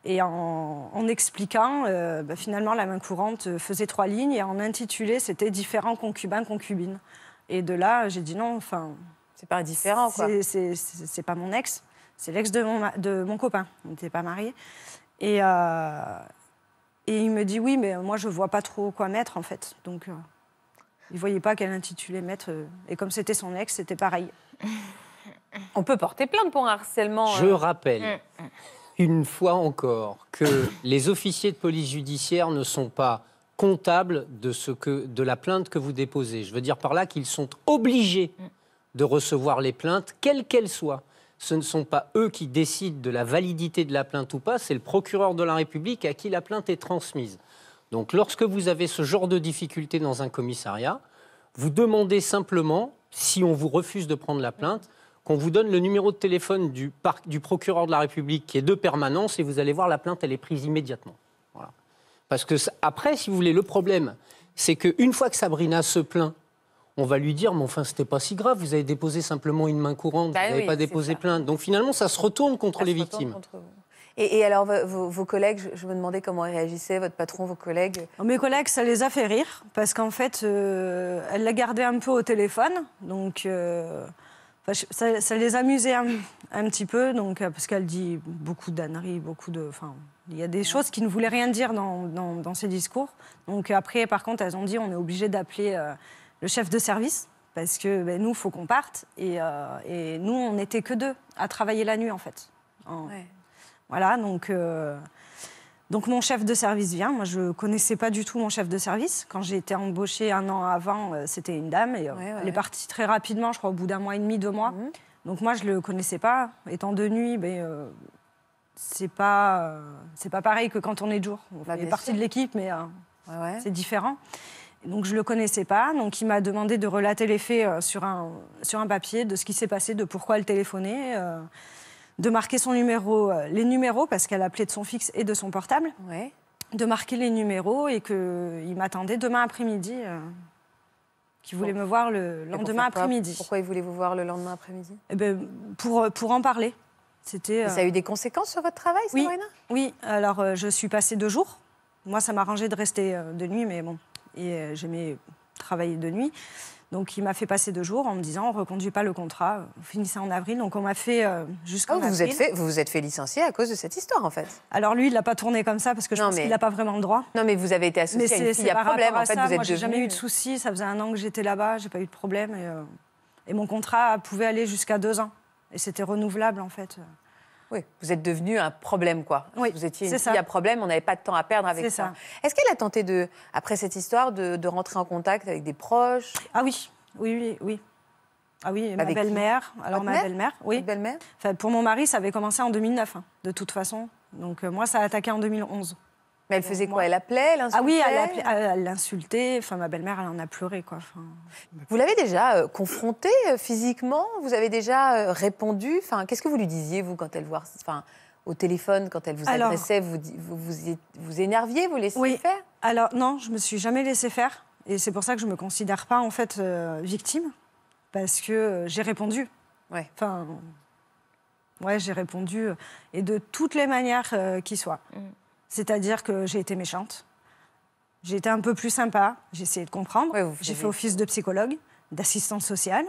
Et en, expliquant, euh, ben, finalement, la main courante faisait trois lignes et en intitulé, c'était différents concubins, concubines. Et de là, j'ai dit non, enfin. C'est pas différent, quoi. C'est pas mon ex, c'est l'ex de mon, de mon copain. On n'était pas mariés. Et, et il me dit oui, mais moi je vois pas trop quoi mettre en fait. Donc il euh, il voyait pas quel intitulé mettre. Euh, et comme c'était son ex, c'était pareil. On peut porter plainte pour un harcèlement. Je euh. rappelle mm, mm. une fois encore que les officiers de police judiciaire ne sont pas comptables de ce que de la plainte que vous déposez. Je veux dire par là qu'ils sont obligés mm. de recevoir les plaintes, quelles qu'elles soient ce ne sont pas eux qui décident de la validité de la plainte ou pas, c'est le procureur de la République à qui la plainte est transmise. Donc lorsque vous avez ce genre de difficulté dans un commissariat, vous demandez simplement, si on vous refuse de prendre la plainte, qu'on vous donne le numéro de téléphone du, procureur de la République qui est de permanence et vous allez voir la plainte, elle est prise immédiatement. Voilà. Parce que après, si vous voulez, le problème, c'est qu'une fois que Sabrina se plaint on va lui dire, mais enfin, c'était pas si grave, vous avez déposé simplement une main courante, bah vous n'avez pas déposé plainte. Donc finalement, ça se retourne contre les victimes. et, alors, vos, collègues, je, me demandais comment ils réagissaient, votre patron, vos collègues Mes collègues, ça les a fait rire, parce qu'en fait, euh, elle l'a gardé un peu au téléphone, donc euh, ça, les amusait un, petit peu, donc, euh, parce qu'elle dit beaucoup d'âneries, beaucoup de. Enfin, il y a des choses qui ne voulaient rien dire dans, ses ces discours. Donc après, par contre, elles ont dit on est obligé d'appeler le chef de service, parce que ben, nous, il faut qu'on parte. Euh, et, nous, on n'était que deux à travailler la nuit, en fait. Hein. Voilà, donc, euh, donc mon chef de service vient. Moi, je ne connaissais pas du tout mon chef de service. Quand j'ai été embauchée un an avant, euh, c'était une dame. Et, elle est partie très rapidement, je crois, au bout d'un mois et demi, deux mois. Mhm. Donc moi, je ne le connaissais pas. Étant de nuit, ben, c'est pas, c'est pas pareil que quand on est de jour. On bah, fait partie de l'équipe, mais c'est différent. Donc je ne le connaissais pas, donc il m'a demandé de relater les faits euh, sur, un, sur un papier, de ce qui s'est passé, de pourquoi elle téléphonait, euh, de marquer son numéro, euh, les numéros, parce qu'elle appelait de son fixe et de son portable, de marquer les numéros et qu'il m'attendait demain après-midi, qu'il voulait me voir le lendemain après-midi. Pourquoi il voulait vous voir le lendemain après-midi eh ben, pour, pour en parler. C'était, Ça a eu des conséquences sur votre travail, oui, Sabrina Oui, alors je suis passée deux jours. Moi, ça m'a arrangé de rester de nuit, mais bon, et euh, j'aimais travailler de nuit. Donc il m'a fait passer deux jours en me disant on reconduit pas le contrat, on finit en avril. Donc on m'a fait euh, jusqu'en oh, vous avril. Vous, êtes fait, vous êtes fait licencier à cause de cette histoire en fait. Alors lui il l'a pas tourné comme ça parce que je pense qu'il n'a pas vraiment le droit. Non mais vous avez été associé à une il y a problème en fait. vous êtes moi j'ai jamais eu de souci. ça faisait un an que j'étais là-bas, j'ai pas eu de problème et, euh, et mon contrat pouvait aller jusqu'à deux ans et c'était renouvelable en fait. Oui, vous êtes devenu un problème, quoi. vous étiez une fille à problème, on n'avait pas de temps à perdre avec ça. Est-ce qu'elle a tenté, de, après cette histoire, de, rentrer en contact avec des proches Ah oui, oui, oui, oui. Ah oui, ma belle-mère. Alors ma belle-mère, oui. enfin, pour mon mari, ça avait commencé en 2009, hein, de toute façon. Donc euh, moi, ça a attaqué en 2011. Mais elle faisait quoi Elle appelait, Ah oui, elle l'insultait. Enfin, ma belle-mère, elle en a pleuré, quoi. Vous l'avez déjà euh, confrontée euh, physiquement Vous avez déjà euh, répondu Enfin, qu'est-ce que vous lui disiez, vous, quand elle vous... Enfin, au téléphone, quand elle vous adressait, vous vous, vous, vous énerviez, vous laissiez faire Alors, non, je me suis jamais laissée faire. Et c'est pour ça que je me considère pas, en fait, victime. Parce que j'ai répondu. Ouais. Enfin... Ouais, j'ai répondu. Et de toutes les manières qui soient. Mmh. C'est-à-dire que j'ai été méchante, j'ai été un peu plus sympa, j'ai essayé de comprendre, j'ai fait office de psychologue, d'assistante sociale.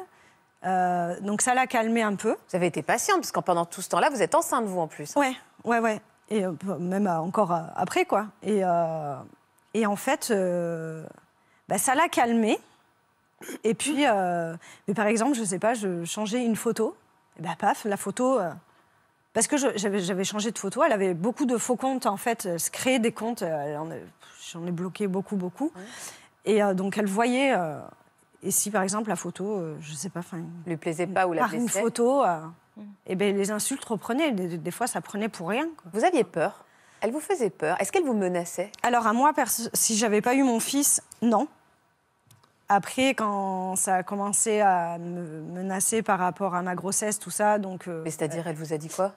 Euh, donc ça l'a calmé un peu. Vous avez été patiente, parce que pendant tout ce temps-là, vous êtes enceinte, vous, en plus. Oui, hein. Ouais, ouais, ouais. Et euh, bah, même euh, encore après, quoi. Et, et en fait, bah, ça l'a calmé. Et puis, mais par exemple, je sais pas, je changeais une photo. Et bah, paf, la photo, parce que j'avais changé de photo, elle avait beaucoup de faux comptes, en fait. Elle euh, se créait des comptes, euh, j'en ai bloqué beaucoup, beaucoup. Et euh, donc, elle voyait. et si, par exemple, la photo, je je sais pas. lui plaisait pas ou la Par une photo, et mm. eh ben, les insultes reprenaient. Des, des, fois, ça prenait pour rien. Vous aviez peur Elle vous faisait peur Est-ce qu'elle vous menaçait Alors, à moi, si j'avais pas eu mon fils, non. Après, quand ça a commencé à me menacer par rapport à ma grossesse, tout ça, donc. Mais c'est-à-dire, elle vous a dit quoi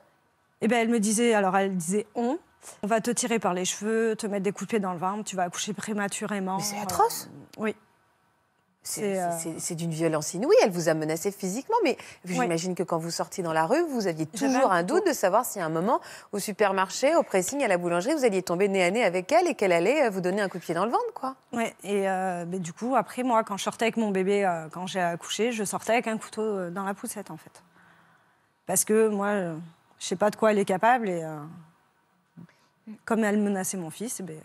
et eh ben elle me disait, alors elle disait on, on va te tirer par les cheveux, te mettre des coups de pied dans le ventre, tu vas accoucher prématurément. Mais c'est atroce. Euh, oui. Euh, c'est d'une violence inouïe. Elle vous a menacé physiquement, mais j'imagine que quand vous sortiez dans la rue, vous aviez toujours un doute de savoir si à un moment, au supermarché, au pressing, à la boulangerie, vous alliez tomber nez à nez avec elle et qu'elle allait euh, vous donner un coup de pied dans le ventre, quoi. Oui, et ben, du coup, après, moi, quand je sortais avec mon bébé, quand j'ai accouché, je sortais avec un couteau dans la poussette, en fait. Parce que moi, je sais pas de quoi elle est capable. Et euh, comme elle menaçait mon fils, eh ben,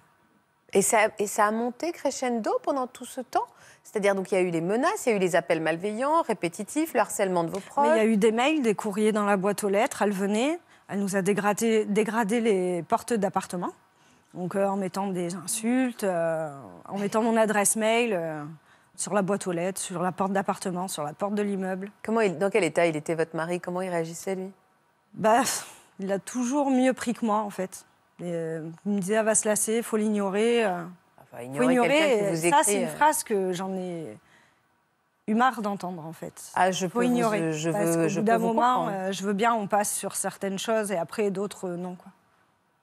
et, ça, a monté crescendo pendant tout ce temps c'est-à-dire, qu'il y a eu les menaces, il y a eu les appels malveillants, répétitifs, le harcèlement de vos proches. il y a eu des mails, des courriers dans la boîte aux lettres. Elle venait, elle nous a dégradé, les portes d'appartement. Donc, euh, en mettant des insultes, euh, en mettant mon adresse mail sur la boîte aux lettres, sur la porte d'appartement, sur la porte de l'immeuble. Comment dans quel état il était votre mari Comment il réagissait, lui bah, il a toujours mieux pris que moi, en fait. Euh, il me disait, ah, va se lasser, faut l'ignorer. Euh. faut ignorer. ça, c'est une euh. phrase que j'en ai eu marre d'entendre, en fait. Ah, je faut peux ignorer. je, parce moment, je veux bien, on passe sur certaines choses et après d'autres, non, quoi.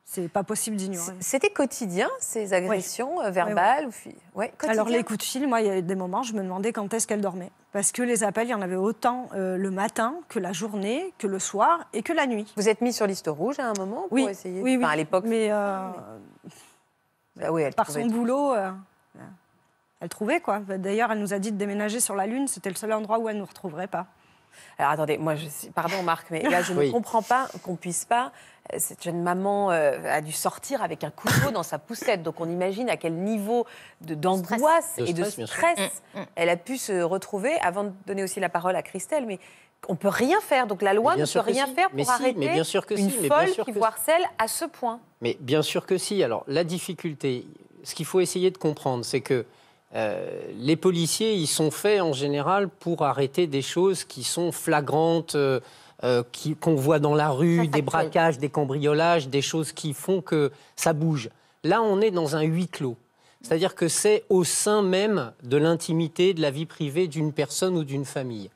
C'est pas possible d'ignorer. C'était quotidien, ces agressions euh, verbales oui, Alors, les coups de fil, moi, il y a eu des moments, je me demandais quand est-ce qu'elle dormait. Parce que les appels, il y en avait autant euh, le matin que la journée, que le soir et que la nuit. Vous êtes mis sur liste rouge à un moment pour essayer Oui, à l'époque. Mais, euh, ah, ah oui. elle par son boulot, elle trouvait, quoi. D'ailleurs, elle nous a dit de déménager sur la Lune. C'était le seul endroit où elle ne nous retrouverait pas. Alors attendez, moi, je pardon Marc, mais là, je ne comprends pas qu'on puisse pas. Euh, cette jeune maman euh, a dû sortir avec un couteau dans sa poussette, donc on imagine à quel niveau d'angoisse et de stress, mm, mm, mm. elle a pu se retrouver. Avant de donner aussi la parole à Christelle, mais on peut rien faire. Donc la loi ne peut rien faire pour arrêter une folle qui que... celle à ce point. Mais bien sûr que si. Alors la difficulté, ce qu'il faut essayer de comprendre, c'est que euh, les policiers, ils sont faits en général pour arrêter des choses qui sont flagrantes, euh, euh, qu'on voit dans la rue, des braquages, des cambriolages, des choses qui font que ça bouge. Là, on est dans un huis clos. C'est-à-dire que c'est au sein même de l'intimité, de la vie privée d'une personne ou d'une famille.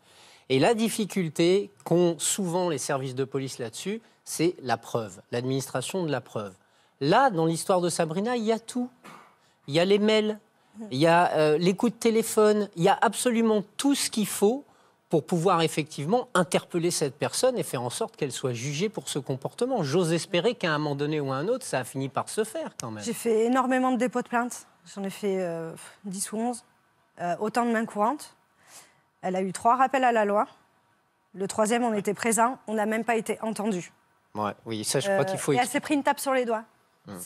Et la difficulté qu'ont souvent les services de police là-dessus, c'est la preuve, l'administration de la preuve. Là, dans l'histoire de Sabrina, il y a tout. Il y a les mails, il y a euh, l'écoute téléphone, il y a absolument tout ce qu'il faut pour pouvoir effectivement interpeller cette personne et faire en sorte qu'elle soit jugée pour ce comportement. J'ose espérer qu'à un moment donné ou à un autre, ça a fini par se faire quand même. J'ai fait énormément de dépôts de plainte. J'en ai fait 10 euh, ou 11. Euh, autant de mains courantes. Elle a eu trois rappels à la loi. Le troisième, on était présent. On n'a même pas été entendu. oui, ça, je crois qu'il faut. Et elle s'est pris une tape sur les doigts.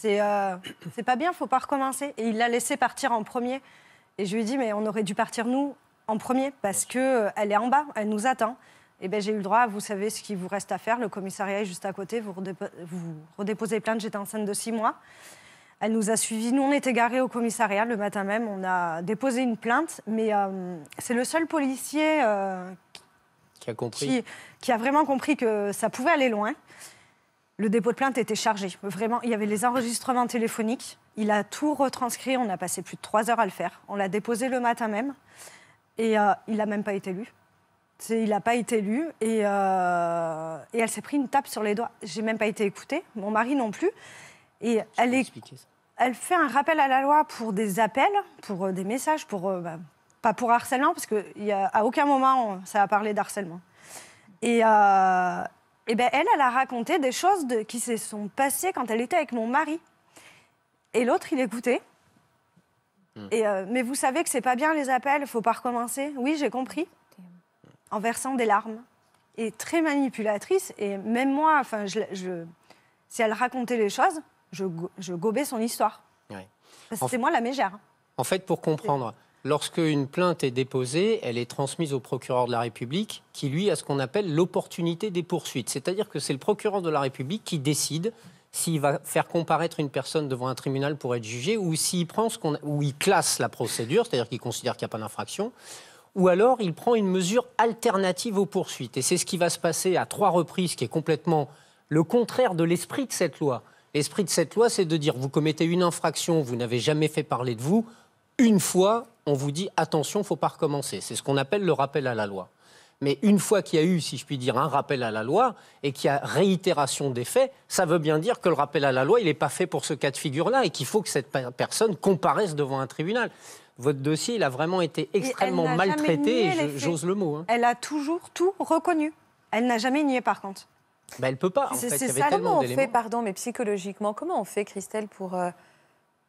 Euh, c'est pas bien, faut pas recommencer. Et il l'a laissé partir en premier. Et je lui ai dit, mais on aurait dû partir nous en premier parce qu'elle euh, est en bas, elle nous attend. Et ben j'ai eu le droit, vous savez ce qu'il vous reste à faire. Le commissariat est juste à côté, vous, vous redéposez plainte. J'étais enceinte de six mois. Elle nous a suivis. Nous, on était garés au commissariat le matin même. On a déposé une plainte, mais euh, c'est le seul policier qui, a compris. qui a vraiment compris que ça pouvait aller loin. Le dépôt de plainte était chargé. Vraiment, il y avait les enregistrements téléphoniques. Il a tout retranscrit. On a passé plus de trois heures à le faire. On l'a déposé le matin même. Et euh, il n'a même pas été lu. Il n'a pas été lu euh, et, elle s'est pris une tape sur les doigts. J'ai même pas été écoutée, mon mari non plus. Et elle, est, elle fait un rappel à la loi pour des appels, pour euh, des messages, pour bah, pas pour harcèlement, parce qu'à aucun moment ça a parlé d'harcèlement. Et, eh ben, elle, elle a raconté des choses qui se sont passées quand elle était avec mon mari. Et l'autre, il écoutait. Hmm. Euh, mais vous savez que c'est pas bien les appels, faut pas recommencer. Oui, j'ai compris. En versant des larmes. Et très manipulatrice. Et même moi, enfin, si elle racontait les choses, je, gobais son histoire. Parce que c'est moi la mégère. En fait, pour comprendre, Lorsque une plainte est déposée, elle est transmise au procureur de la République, qui lui a ce qu'on appelle l'opportunité des poursuites. C'est-à-dire que c'est le procureur de la République qui décide s'il va faire comparaître une personne devant un tribunal pour être jugé, ou s'il prend ce qu'on, ou il classe la procédure, c'est-à-dire qu'il considère qu'il n'y a pas d'infraction, ou alors il prend une mesure alternative aux poursuites. Et c'est ce qui va se passer à trois reprises, qui est complètement le contraire de l'esprit de cette loi. L'esprit de cette loi, c'est de dire vous commettez une infraction, vous n'avez jamais fait parler de vous, une fois, on vous dit attention, faut pas recommencer. C'est ce qu'on appelle le rappel à la loi. Mais une fois qu'il y a eu, si je puis dire, un rappel à la loi et qu'il y a réitération des faits, ça veut bien dire que le rappel à la loi, il n'est pas fait pour ce cas de figure-là et qu'il faut que cette personne comparaisse devant un tribunal. Votre dossier, il a vraiment été extrêmement maltraité, j'ose le mot. Hein. Elle a toujours tout reconnu. Elle n'a jamais nié, par contre. Elle ben, ne elle peut pas. C'est ça. Comment on fait, pardon, mais psychologiquement, comment on fait, Christelle, pour euh,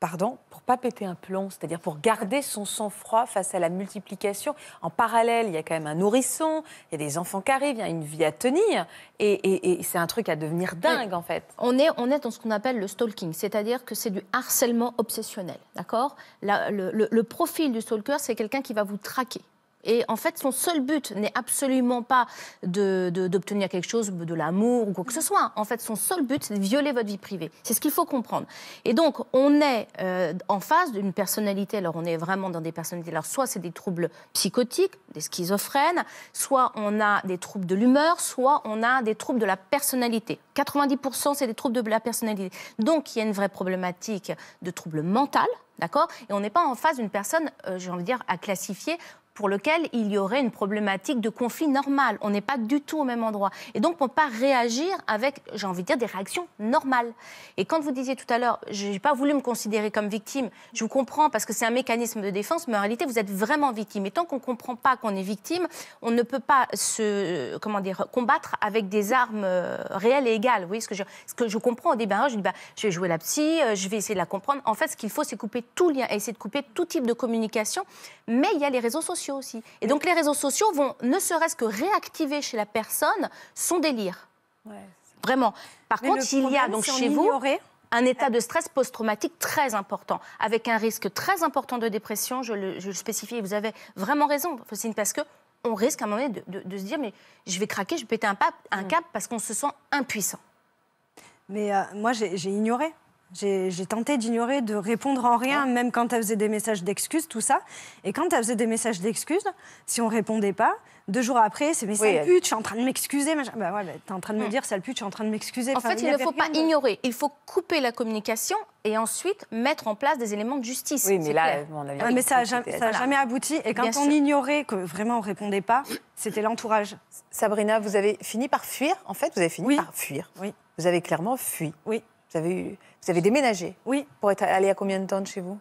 pardon, pour pas péter un plomb, c'est-à-dire pour garder son sang-froid face à la multiplication. En parallèle, il y a quand même un nourrisson, il y a des enfants qui arrivent, il y a une vie à tenir, et, c'est un truc à devenir dingue en fait. On est, on est dans ce qu'on appelle le stalking, c'est-à-dire que c'est du harcèlement obsessionnel, d'accord le profil du stalker, c'est quelqu'un qui va vous traquer et en fait, son seul but n'est absolument pas d'obtenir quelque chose, de l'amour ou quoi que ce soit. En fait, son seul but, c'est de violer votre vie privée. C'est ce qu'il faut comprendre. Et donc, on est euh, en face d'une personnalité. Alors, on est vraiment dans des personnalités. Alors, soit c'est des troubles psychotiques, des schizophrènes, soit on a des troubles de l'humeur, soit on a des troubles de la personnalité. 90%, c'est des troubles de la personnalité. Donc, il y a une vraie problématique de troubles mentaux D'accord Et on n'est pas en face d'une personne, euh, j'ai envie de dire, à classifier pour lequel il y aurait une problématique de conflit normal. On n'est pas du tout au même endroit. Et donc, on ne pas réagir avec, j'ai envie de dire, des réactions normales. Et quand vous disiez tout à l'heure, je n'ai pas voulu me considérer comme victime, je vous comprends parce que c'est un mécanisme de défense, mais en réalité, vous êtes vraiment victime. Et tant qu'on ne comprend pas qu'on est victime, on ne peut pas se comment dire, combattre avec des armes euh, réelles et égales. Vous ce que je, ce que je comprends au dit, hein, Je bah, je vais jouer la psy, euh, je vais essayer de la comprendre. En fait, ce qu'il faut, c'est couper tout lien, essayer de couper tout type de communication. Mais il y a les réseaux sociaux. Et donc les réseaux sociaux vont ne serait-ce que réactiver chez la personne son délire. Vraiment. Par contre, il y a donc chez vous un état de stress post-traumatique très important, avec un risque très important de dépression, je le, spécifie, vous avez vraiment raison, Faustine, parce que on risque à un moment de, se dire, mais je vais craquer, je vais péter un, mm. cap, parce qu'on se sent impuissant. Mais euh, moi, j'ai ignoré j'ai tenté d'ignorer, de répondre en rien, ah. même quand elle faisait des messages d'excuses, tout ça. Et quand elle faisait des messages d'excuses, si on répondait pas, deux jours après, c'est mais c'est sale pute, je suis en train de m'excuser. Bah ouais, bah, t'es en train de me hmm. dire sale pute, je suis en train de m'excuser. En fait, il ne faut pas ignorer. Il faut couper la communication et ensuite mettre en place des éléments de justice. Oui, mais là, on ah, a mais ça n'a jamais, abouti. Et quand on ignorait que vraiment on répondait pas, c'était l'entourage. Sabrina, vous avez fini par fuir. En fait, vous avez fini par fuir. Oui. Vous avez clairement fui. Oui. Vous avez, vous avez déménagé Oui. Pour être allé à combien de temps de chez vous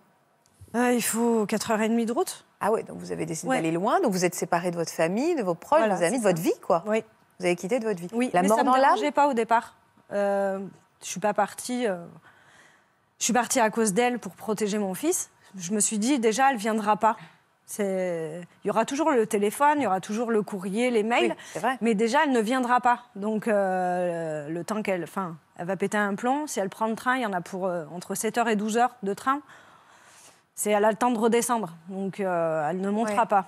euh, Il faut 4h30 de route. Ah oui, donc vous avez décidé d'aller loin, donc vous êtes séparé de votre famille, de vos proches, de vos amis, de votre vie, quoi. Oui. Vous avez quitté de votre vie. Oui, la mais ça me dans pas au départ. Euh, je suis pas partie. Euh, je suis partie à cause d'elle pour protéger mon fils. Je me suis dit déjà, elle viendra pas. Il y aura toujours le téléphone, il y aura toujours le courrier, les mails. Oui, vrai. Mais déjà, elle ne viendra pas. Donc, euh, le temps qu'elle. Enfin, elle va péter un plomb. Si elle prend le train, il y en a pour euh, entre 7h et 12h de train. C'est elle a le temps de redescendre, donc euh, elle ne montera pas.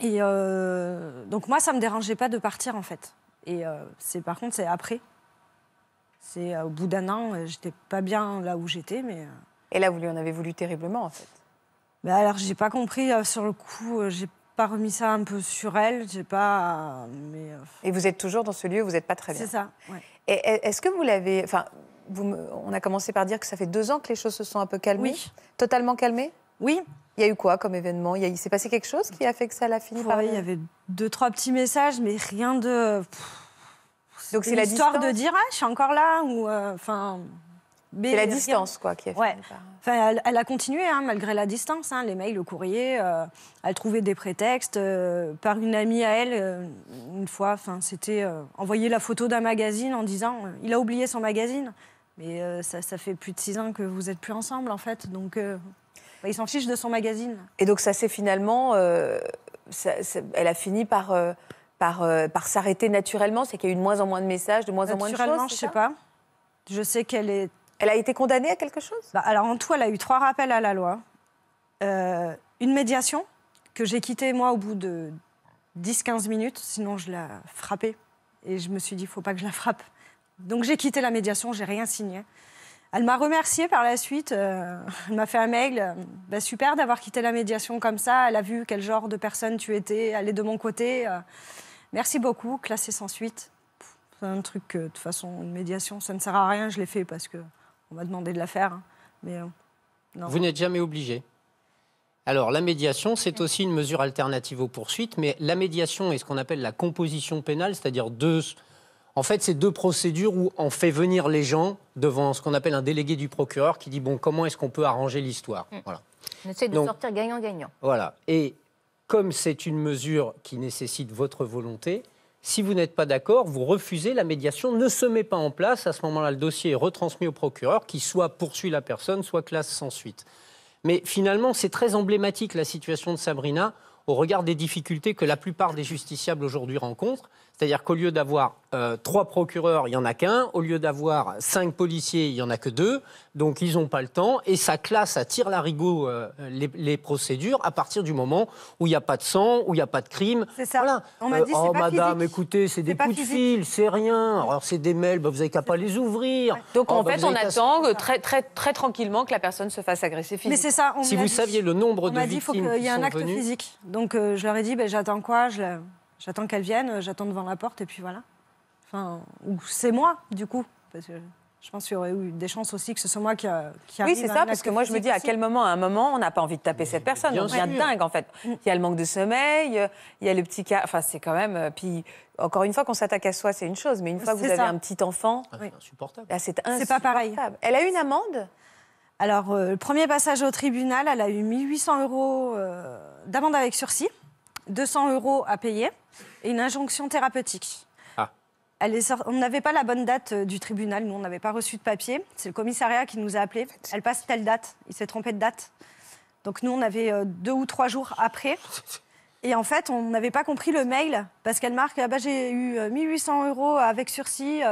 Et euh, donc moi, ça me dérangeait pas de partir en fait. Et c'est par contre, c'est après. C'est au bout d'un an, j'étais pas bien là où j'étais, mais. Et là, vous lui en avez voulu terriblement en fait. Bah alors, j'ai pas compris sur le coup. j'ai pas remis ça un peu sur elle, j'ai pas. Et vous êtes toujours dans ce lieu, vous n'êtes pas très bien. C'est ça. Est-ce que vous l'avez. Enfin, on a commencé par dire que ça fait deux ans que les choses se sont un peu calmées. Oui. Totalement calmées Oui. Il y a eu quoi comme événement Il, s'est passé quelque chose qui a fait que ça l'a fini il y avait deux, trois petits messages, mais rien de. Donc c'est l'histoire de dire ah, je suis encore là ou euh, enfin. C'est la distance, quoi, qui a ouais. enfin, elle, a continué, hein, malgré la distance, hein, les mails, le courrier. Euh, elle trouvait des prétextes euh, par une amie à elle, euh, une fois, c'était envoyer la photo d'un magazine en disant il a oublié son magazine. Mais ça, ça, fait plus de six ans que vous êtes plus ensemble, en fait. Donc, bah, il s'en fiche de son magazine. Et donc, ça c'est finalement. elle a fini par, par, par s'arrêter naturellement C'est qu'il y a eu de moins en moins de messages, de moins en moins de choses Naturellement, je sais pas. Je sais qu'elle est elle a été condamnée à quelque chose bah, Alors en tout, elle a eu trois rappels à la loi. Euh, une médiation que j'ai quittée moi au bout de 10-15 minutes, sinon je la frappais. Et je me suis dit, il faut pas que je la frappe. Donc j'ai quitté la médiation, j'ai rien signé. Elle m'a remerciée par la suite. Euh, elle m'a fait un mail. Euh, bah, super d'avoir quitté la médiation comme ça. Elle a vu quel genre de personne tu étais. Elle est de mon côté. merci beaucoup. Classé sans suite. C'est un truc que, de toute façon, une médiation, ça ne sert à rien. Je l'ai fait parce que on m'a demandé de la faire. Hein, mais, euh, non. Vous n'êtes jamais obligé. Alors, la médiation, c'est aussi une mesure alternative aux poursuites, mais la médiation est ce qu'on appelle la composition pénale, c'est-à-dire deux. En fait, c'est deux procédures où on fait venir les gens devant ce qu'on appelle un délégué du procureur qui dit bon, comment est-ce qu'on peut arranger l'histoire mm. Voilà. On essaie de sortir gagnant-gagnant. Voilà. Et comme c'est une mesure qui nécessite votre volonté, si vous n'êtes pas d'accord, vous refusez, la médiation ne se met pas en place. À ce moment-là, le dossier est retransmis au procureur qui soit poursuit la personne, soit classe sans suite. Mais finalement, c'est très emblématique la situation de Sabrina au regard des difficultés que la plupart des justiciables aujourd'hui rencontrent. C'est-à-dire qu'au lieu d'avoir euh, trois procureurs, il n'y en a qu'un. Au lieu d'avoir cinq policiers, il n'y en a que deux. Donc ils n'ont pas le temps. Et ça classe à tire larigot euh, les, procédures à partir du moment où il n'y a pas de sang, où il n'y a pas de crime. C'est ça. Voilà. On m'a dit, euh, oh pas madame, écoutez, c'est des coups de fil, c'est rien. Alors c'est des mails, bah, vous n'avez qu'à pas les ouvrir. Donc oh, en bah, fait, on attend très, très, très tranquillement que la personne se fasse agresser physiquement. Mais c'est ça. si vous saviez le nombre de victimes dit, faut qu'il y ait un acte physique. Donc je leur ai dit, ben, j'attends quoi je J'attends qu'elle vienne, j'attends devant la porte et puis voilà. Enfin, ou c'est moi, du coup. Parce que je pense qu'il y aurait eu des chances aussi que ce soit moi qui, a, euh, Oui, c'est ça, parce que moi je me dis à quel moment, à un moment, on n'a pas envie de taper cette personne. c'est dingue en fait. Mm. Il y a le manque de sommeil, il y a le petit cas. Enfin, c'est quand même. Euh, puis encore une fois, qu'on s'attaque à soi, c'est une chose, mais une fois que vous avez un petit enfant, ah, c'est insupportable. c'est pas pareil. Elle a eu une amende. Alors, euh, le premier passage au tribunal, elle a eu 1800 euros d'amende avec sursis. 200 euros à payer et une injonction thérapeutique. Ah. Elle On n'avait pas la bonne date euh, du tribunal, nous on n'avait pas reçu de papier. C'est le commissariat qui nous a appelés. Elle passe telle date, il s'est trompé de date. Donc nous on avait euh, deux ou trois jours après. [laughs] Et en fait, on n'avait pas compris le mail parce qu'elle marque ah bah, j'ai eu 1800 euh, euros avec sursis,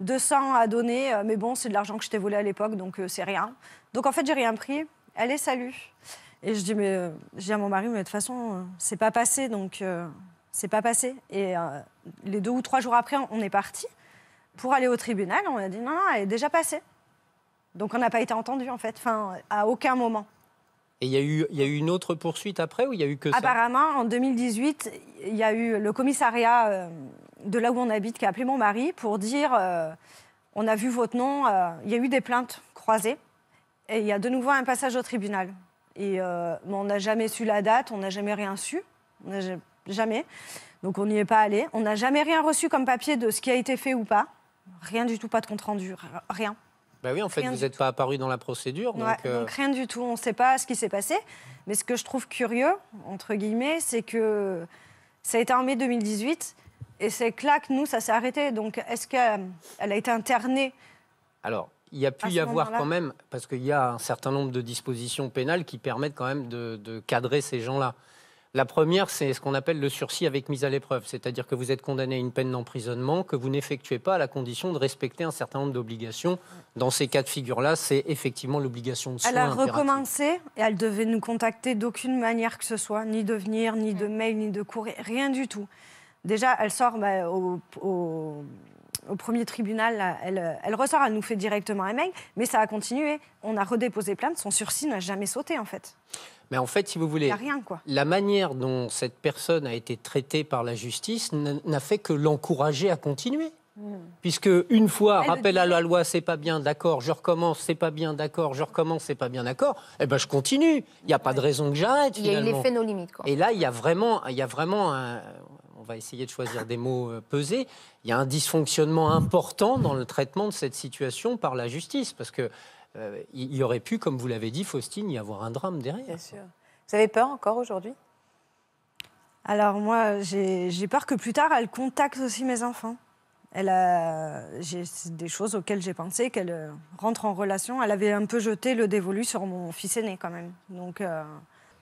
200 à donner, mais bon, c'est de l'argent que je t'ai volé à l'époque, donc c'est rien. Donc en fait, j'ai rien pris. Allez, salut. Et je dis, mais euh, j'ai à mon mari, mais de toute façon, euh, c'est pas passé, donc euh, c'est pas passé. Et les deux ou trois jours après, on est parti pour aller au tribunal. On a dit, non, non, elle est déjà passée. Donc on n'a pas été entendu, en fait, enfin, à aucun moment. Et il y, a eu, y a eu une autre poursuite après ou il y a eu que ça Apparemment, en 2018, il y a eu le commissariat de là où on habite qui a appelé mon mari pour dire on a vu votre nom, il y a eu des plaintes croisées. Et il y a de nouveau un passage au tribunal. Et euh, on n'a jamais su la date, on n'a jamais rien su. jamais. Donc on n'y est pas allé. On n'a jamais rien reçu comme papier de ce qui a été fait ou pas. Rien du tout, pas de compte rendu, rien. Bah oui, en fait, vous n'êtes pas apparu dans la procédure. Euh, donc, rien du tout, on ne sait pas ce qui s'est passé. Mais ce que je trouve curieux, entre guillemets, c'est que ça a été en mai 2018 et c'est claque. nous, ça s'est arrêté. Donc est-ce qu'elle a été internée Alors, il y a pu y avoir quand même, parce qu'il y a un certain nombre de dispositions pénales qui permettent quand même de, cadrer ces gens-là. La première, c'est ce qu'on appelle le sursis avec mise à l'épreuve, c'est-à-dire que vous êtes condamné à une peine d'emprisonnement que vous n'effectuez pas à la condition de respecter un certain nombre d'obligations. Dans ces cas de figure-là, c'est effectivement l'obligation de soins. Elle a recommencé et elle devait nous contacter d'aucune manière que ce soit, ni de venir, ni de mail, ni de courrier, rien du tout. Déjà, elle sort bah, au au premier tribunal, euh, elle, ressort, elle nous fait directement un mail, mais ça a continué. On a redéposé plainte, son sursis n'a jamais sauté en fait. Mais en fait, si vous voulez, rien, quoi. la manière dont cette personne a été traitée par la justice n'a fait que l'encourager à continuer. Hmm. Puisque une fois, rappel à la loi, c'est pas bien, d'accord, je recommence, c'est pas bien, d'accord, je recommence, c'est pas bien, d'accord, et eh ben je continue. Il n'y a pas de raison que j'arrête. Il y a nos limites. Quoi. Et là, il y a vraiment, il y a vraiment un, va essayer de choisir des mots euh, pesés, il y a un dysfonctionnement important dans le traitement de cette situation par la justice, parce que euh, il y aurait pu, comme vous l'avez dit, Faustine, y avoir un drame derrière. Vous avez peur encore aujourd'hui Alors moi, j'ai peur que plus tard, elle contacte aussi mes enfants. Elle a, des choses auxquelles j'ai pensé, qu'elle euh, rentre en relation. Elle avait un peu jeté le dévolu sur mon fils aîné quand même. Donc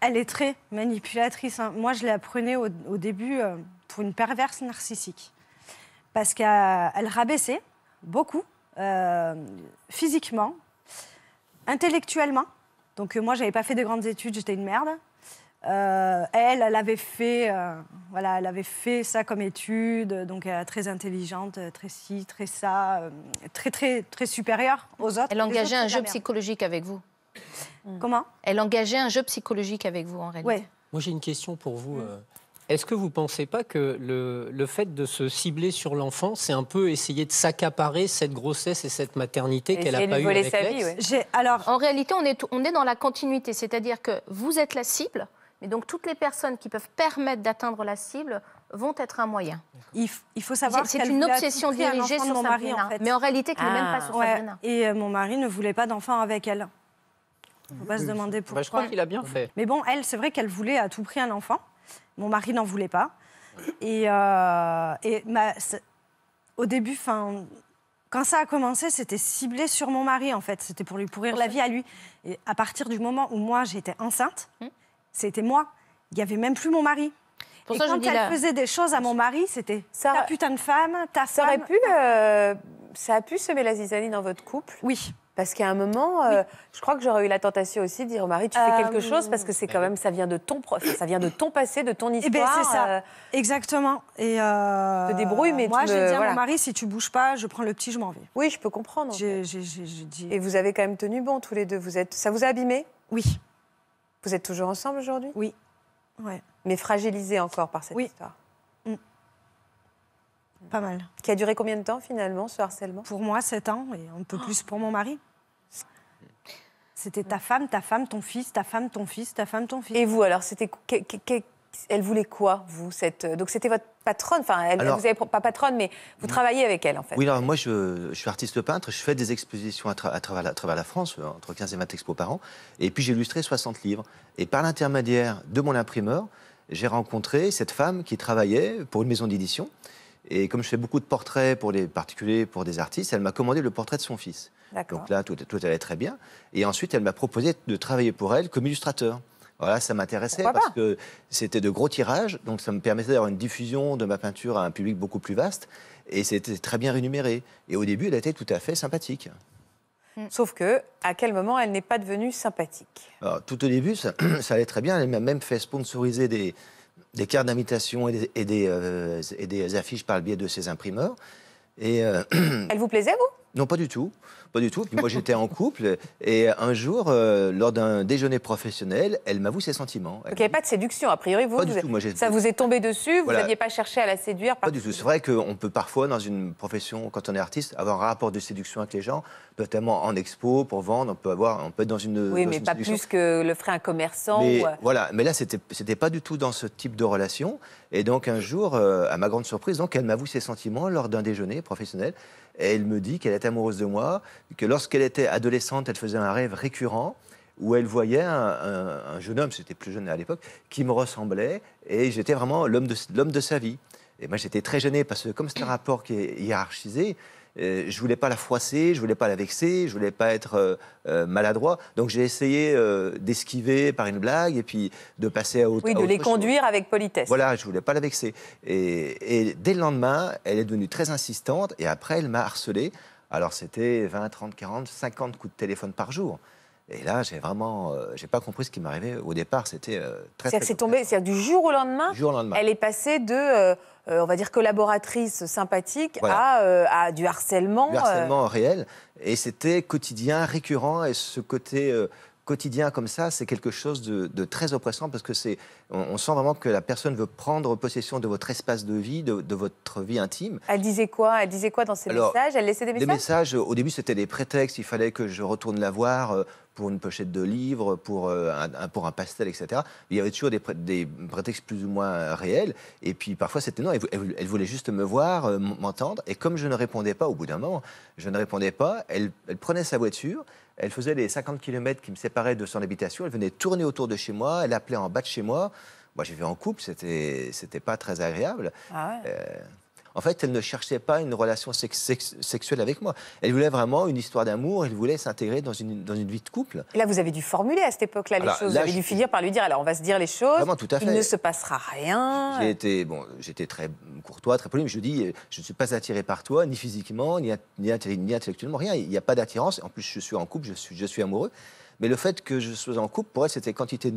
elle est très manipulatrice. Hein. Moi, je l'apprenais au, début euh, pour une perverse narcissique. Parce qu'elle rabaissait beaucoup, euh, physiquement, intellectuellement. Donc, euh, moi, je n'avais pas fait de grandes études, j'étais une merde. elle, elle avait fait, voilà, elle avait fait ça comme étude, donc très intelligente, très ci, très ça, très très très supérieure aux autres. Elle engageait un jeu psychologique avec vous. Mm. Comment Elle engageait un jeu psychologique avec vous, en réalité. Moi, j'ai une question pour vous. Mm. Euh. Est-ce que vous ne pensez pas que le, fait de se cibler sur l'enfant, c'est un peu essayer de s'accaparer cette grossesse et cette maternité qu'elle n'a pas eue avec sa vie, Alors... En réalité, on est, dans la continuité, c'est-à-dire que vous êtes la cible, mais donc toutes les personnes qui peuvent permettre d'atteindre la cible vont être un moyen. Il, faut savoir c'est une obsession dirigée sur mon mari, mais en réalité, qui ne pas sur ah, Et euh, mon mari ne voulait pas d'enfant avec elle. On va se demander pourquoi. Bah, je crois qu'il a bien fait. Mais bon, elle, c'est vrai qu'elle voulait à tout prix un enfant. Mon mari n'en voulait pas. Et, euh, au début, quand ça a commencé, c'était ciblé sur mon mari, en fait. C'était pour lui pourrir la vie à lui. Et à partir du moment où moi, j'étais enceinte, hmm. c'était moi. Il n'y avait même plus mon mari. et quand elle faisait des choses à mon mari, c'était ta putain de femme, ta femme... Euh, ça a pu semer la zizanie dans votre couple Oui. Parce qu'à un moment, euh, je crois que j'aurais eu la tentation aussi de dire au oh mari, tu fais quelque euh, chose parce que c'est quand ben même, ça vient de ton, ça vient de ton passé, de ton eh ben, histoire. c'est ça. Euh, Exactement. Et te débrouille, mais moi, je dis j'ai mon mari, si tu bouges pas, je prends le petit, je m'en vais. Oui, je peux comprendre. Et vous avez quand même tenu bon tous les deux. Vous êtes, ça vous a abîmé Oui. Vous êtes toujours ensemble aujourd'hui Oui. Mais fragilisé encore par cette oui. histoire. Pas mal. Qui a duré combien de temps finalement ce harcèlement Pour moi, 7 ans et un peu plus pour mon mari. C'était ta femme, ta femme, ton fils, ta femme, ton fils, ta femme, ton fils. Et vous alors, c'était elle voulait quoi, vous euh, Donc c'était votre patronne, enfin, elle, vous n'avez pas patronne, mais vous travaillez avec elle en fait. Oui, alors moi je, suis artiste peintre, je fais des expositions à, travers la, à, travers la, France, euh, entre 15 et 20 expos par an, et puis j'ai illustré 60 livres. Et par l'intermédiaire de mon imprimeur, j'ai rencontré cette femme qui travaillait pour une maison d'édition, et comme je fais beaucoup de portraits pour des particuliers, pour des artistes, elle m'a commandé le portrait de son fils. Donc là, tout, allait très bien. Et ensuite, elle m'a proposé de travailler pour elle comme illustrateur. Voilà, ça m'intéressait parce que c'était de gros tirages, donc ça me permettait d'avoir une diffusion de ma peinture à un public beaucoup plus vaste, et c'était très bien rémunéré. Et au début, elle était tout à fait sympathique. Hmm. Sauf que, à quel moment elle n'est pas devenue sympathique Tout au début, [clears throat] ça allait très bien. Elle m'a même fait sponsoriser des, des cartes d'invitation et, et, euh, et, des affiches par le biais de ces imprimeurs. Et, euh, [clears throat] Elle vous plaisait, vous non, pas du tout. Pas du tout. moi, j'étais en couple. Et un jour, euh, lors d'un déjeuner professionnel, elle m'avoue ses sentiments. il n'y avait pas de séduction, a priori. Vous, pas du tout. ça vous est tombé dessus. Vous n'aviez pas cherché à la séduire. Pas du tout. C'est vrai qu'on peut parfois, dans une profession, quand on est artiste, avoir un rapport de séduction avec les gens, notamment en expo, pour vendre. On peut, avoir, on peut être dans une. Oui, mais pas plus que le ferait un commerçant. Mais, euh- Voilà. Mais là, c'était n'était pas du tout dans ce type de relation. Et donc, un jour, euh, à ma grande surprise, donc, elle m'avoue ses sentiments lors d'un déjeuner professionnel elle me dit qu'elle était amoureuse de moi, que lorsqu'elle était adolescente, elle faisait un rêve récurrent où elle voyait un, jeune homme, c'était plus jeune à l'époque, qui me ressemblait, et j'étais vraiment l'homme de, de sa vie. Et moi, j'étais très gêné parce que comme c'est un rapport qui est hiérarchisé, euh, je voulais pas la froisser, je voulais pas la vexer, je voulais pas être euh, euh, maladroit. Donc j'ai essayé d'esquiver par une blague et puis de passer à autre chose. Oui, de les conduire avec politesse. Voilà, je voulais pas la vexer. Et, et dès le lendemain, elle est devenue très insistante et après, elle m'a harcelé. Alors c'était 20, 30, 40, 50 coups de téléphone par jour. Et là, j'ai vraiment, euh, j'ai pas compris ce qui m'arrivait au départ. C'était euh, très. C'est-à-dire que c'est tombé, cest du jour au lendemain. Hein. Du jour au lendemain. Elle est passée de, euh, on va dire, collaboratrice sympathique à, du harcèlement. Du harcèlement réel. Et c'était quotidien, récurrent. Et ce côté quotidien comme ça, c'est quelque chose de, très oppressant parce que c'est, on, sent vraiment que la personne veut prendre possession de votre espace de vie, de, votre vie intime. Elle disait quoi Elle disait quoi dans ses messages Elle laissait des messages Des messages. Au début, c'était des prétextes. Il fallait que je retourne la voir pour une pochette de livres, pour, euh, un, pour un pastel, etc. Il y avait toujours des, des prétextes plus ou moins euh, réels. Et puis parfois, c'était non, elle, voulait juste me voir, euh, m'entendre. Et comme je ne répondais pas au bout d'un moment, je ne répondais pas, elle, prenait sa voiture. Elle faisait les 50 km qui me séparaient de son habitation. Elle venait tourner autour de chez moi. Elle appelait en bas de chez moi. Moi, j'ai vu en couple, c'était, c'était pas très agréable. Ah ouais. En fait, elle ne cherchait pas une relation sexuelle avec moi. Elle voulait vraiment une histoire d'amour, elle voulait s'intégrer dans une, dans une vie de couple. là, vous avez dû formuler à cette époque-là les choses. vous avez dû finir par lui dire, alors on va se dire les choses. tout à fait. Il ne se passera rien. J'ai bon, j'étais très courtois, très poli, mais je dis, euh, je ne suis pas attiré par toi, ni physiquement, ni, intellectuellement, rien. Il n'y a pas d'attirance. En plus, je suis en couple, je suis, je suis amoureux. Mais le fait que je sois en couple, pour elle, c'était quantité,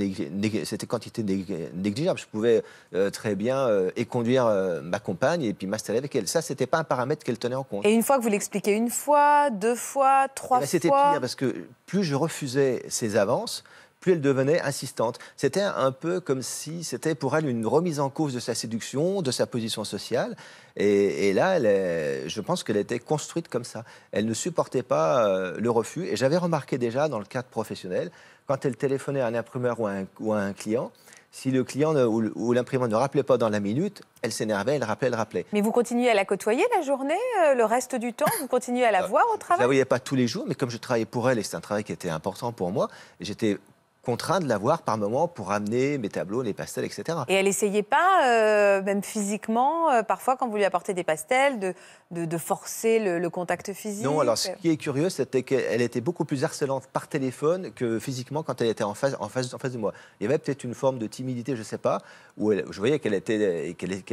quantité négligeable. Je pouvais euh, très bien éconduire euh, euh, ma compagne et puis m'installer avec elle. Ça, c'était pas un paramètre qu'elle tenait en compte. Et une fois que vous l'expliquiez, une fois, deux fois, trois eh ben, fois. C'était pire parce que plus je refusais ses avances, plus elle devenait insistante. C'était un peu comme si c'était pour elle une remise en cause de sa séduction, de sa position sociale. Et, là, je pense qu'elle était construite comme ça. Elle ne supportait pas euh, le refus. Et j'avais remarqué déjà dans le cadre professionnel, quand elle téléphonait à un imprimeur ou à un, client, si le client ou l'imprimeur ne rappelait pas dans la minute, elle s'énervait, elle rappelait, elle rappelait. Mais vous continuez à la côtoyer la journée, euh, le reste du temps Vous continuez à la euh, voir au travail Je ne la voyais pas tous les jours, mais comme je travaillais pour elle, et c'est un travail qui était important pour moi, j'étais contraint de l'avoir par moment pour amener mes tableaux, mes pastels, etc. Et elle essayait pas, euh, même physiquement, euh, parfois quand vous lui apportez des pastels, de, de, forcer le, contact physique Non, alors ce qui est curieux, c'était qu'elle était beaucoup plus harcelante par téléphone que physiquement quand elle était en face, en face, en face de moi. Il y avait peut-être une forme de timidité, je ne sais pas, où je voyais qu'elle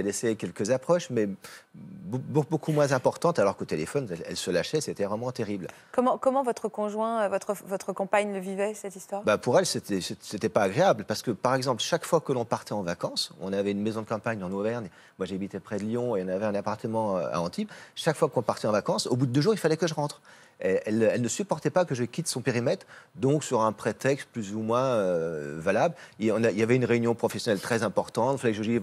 essayait quelques approches, mais beaucoup moins importante, alors qu'au téléphone, elle, se lâchait, c'était vraiment terrible. Comment, comment votre conjoint, euh, votre, votre compagne le vivait, cette histoire bah, Pour elle, c'était, n'était pas agréable parce que, par exemple, chaque fois que l'on partait en vacances, on avait une maison de campagne en Auvergne, moi j'habitais près de Lyon et on avait un appartement euh, à Antibes. Chaque fois qu'on partait en vacances, au bout de deux jours, il fallait que je rentre elle, ne supportait pas que je quitte son périmètre, donc sur un prétexte plus ou moins euh, valable. il y avait une réunion professionnelle très importante, il fallait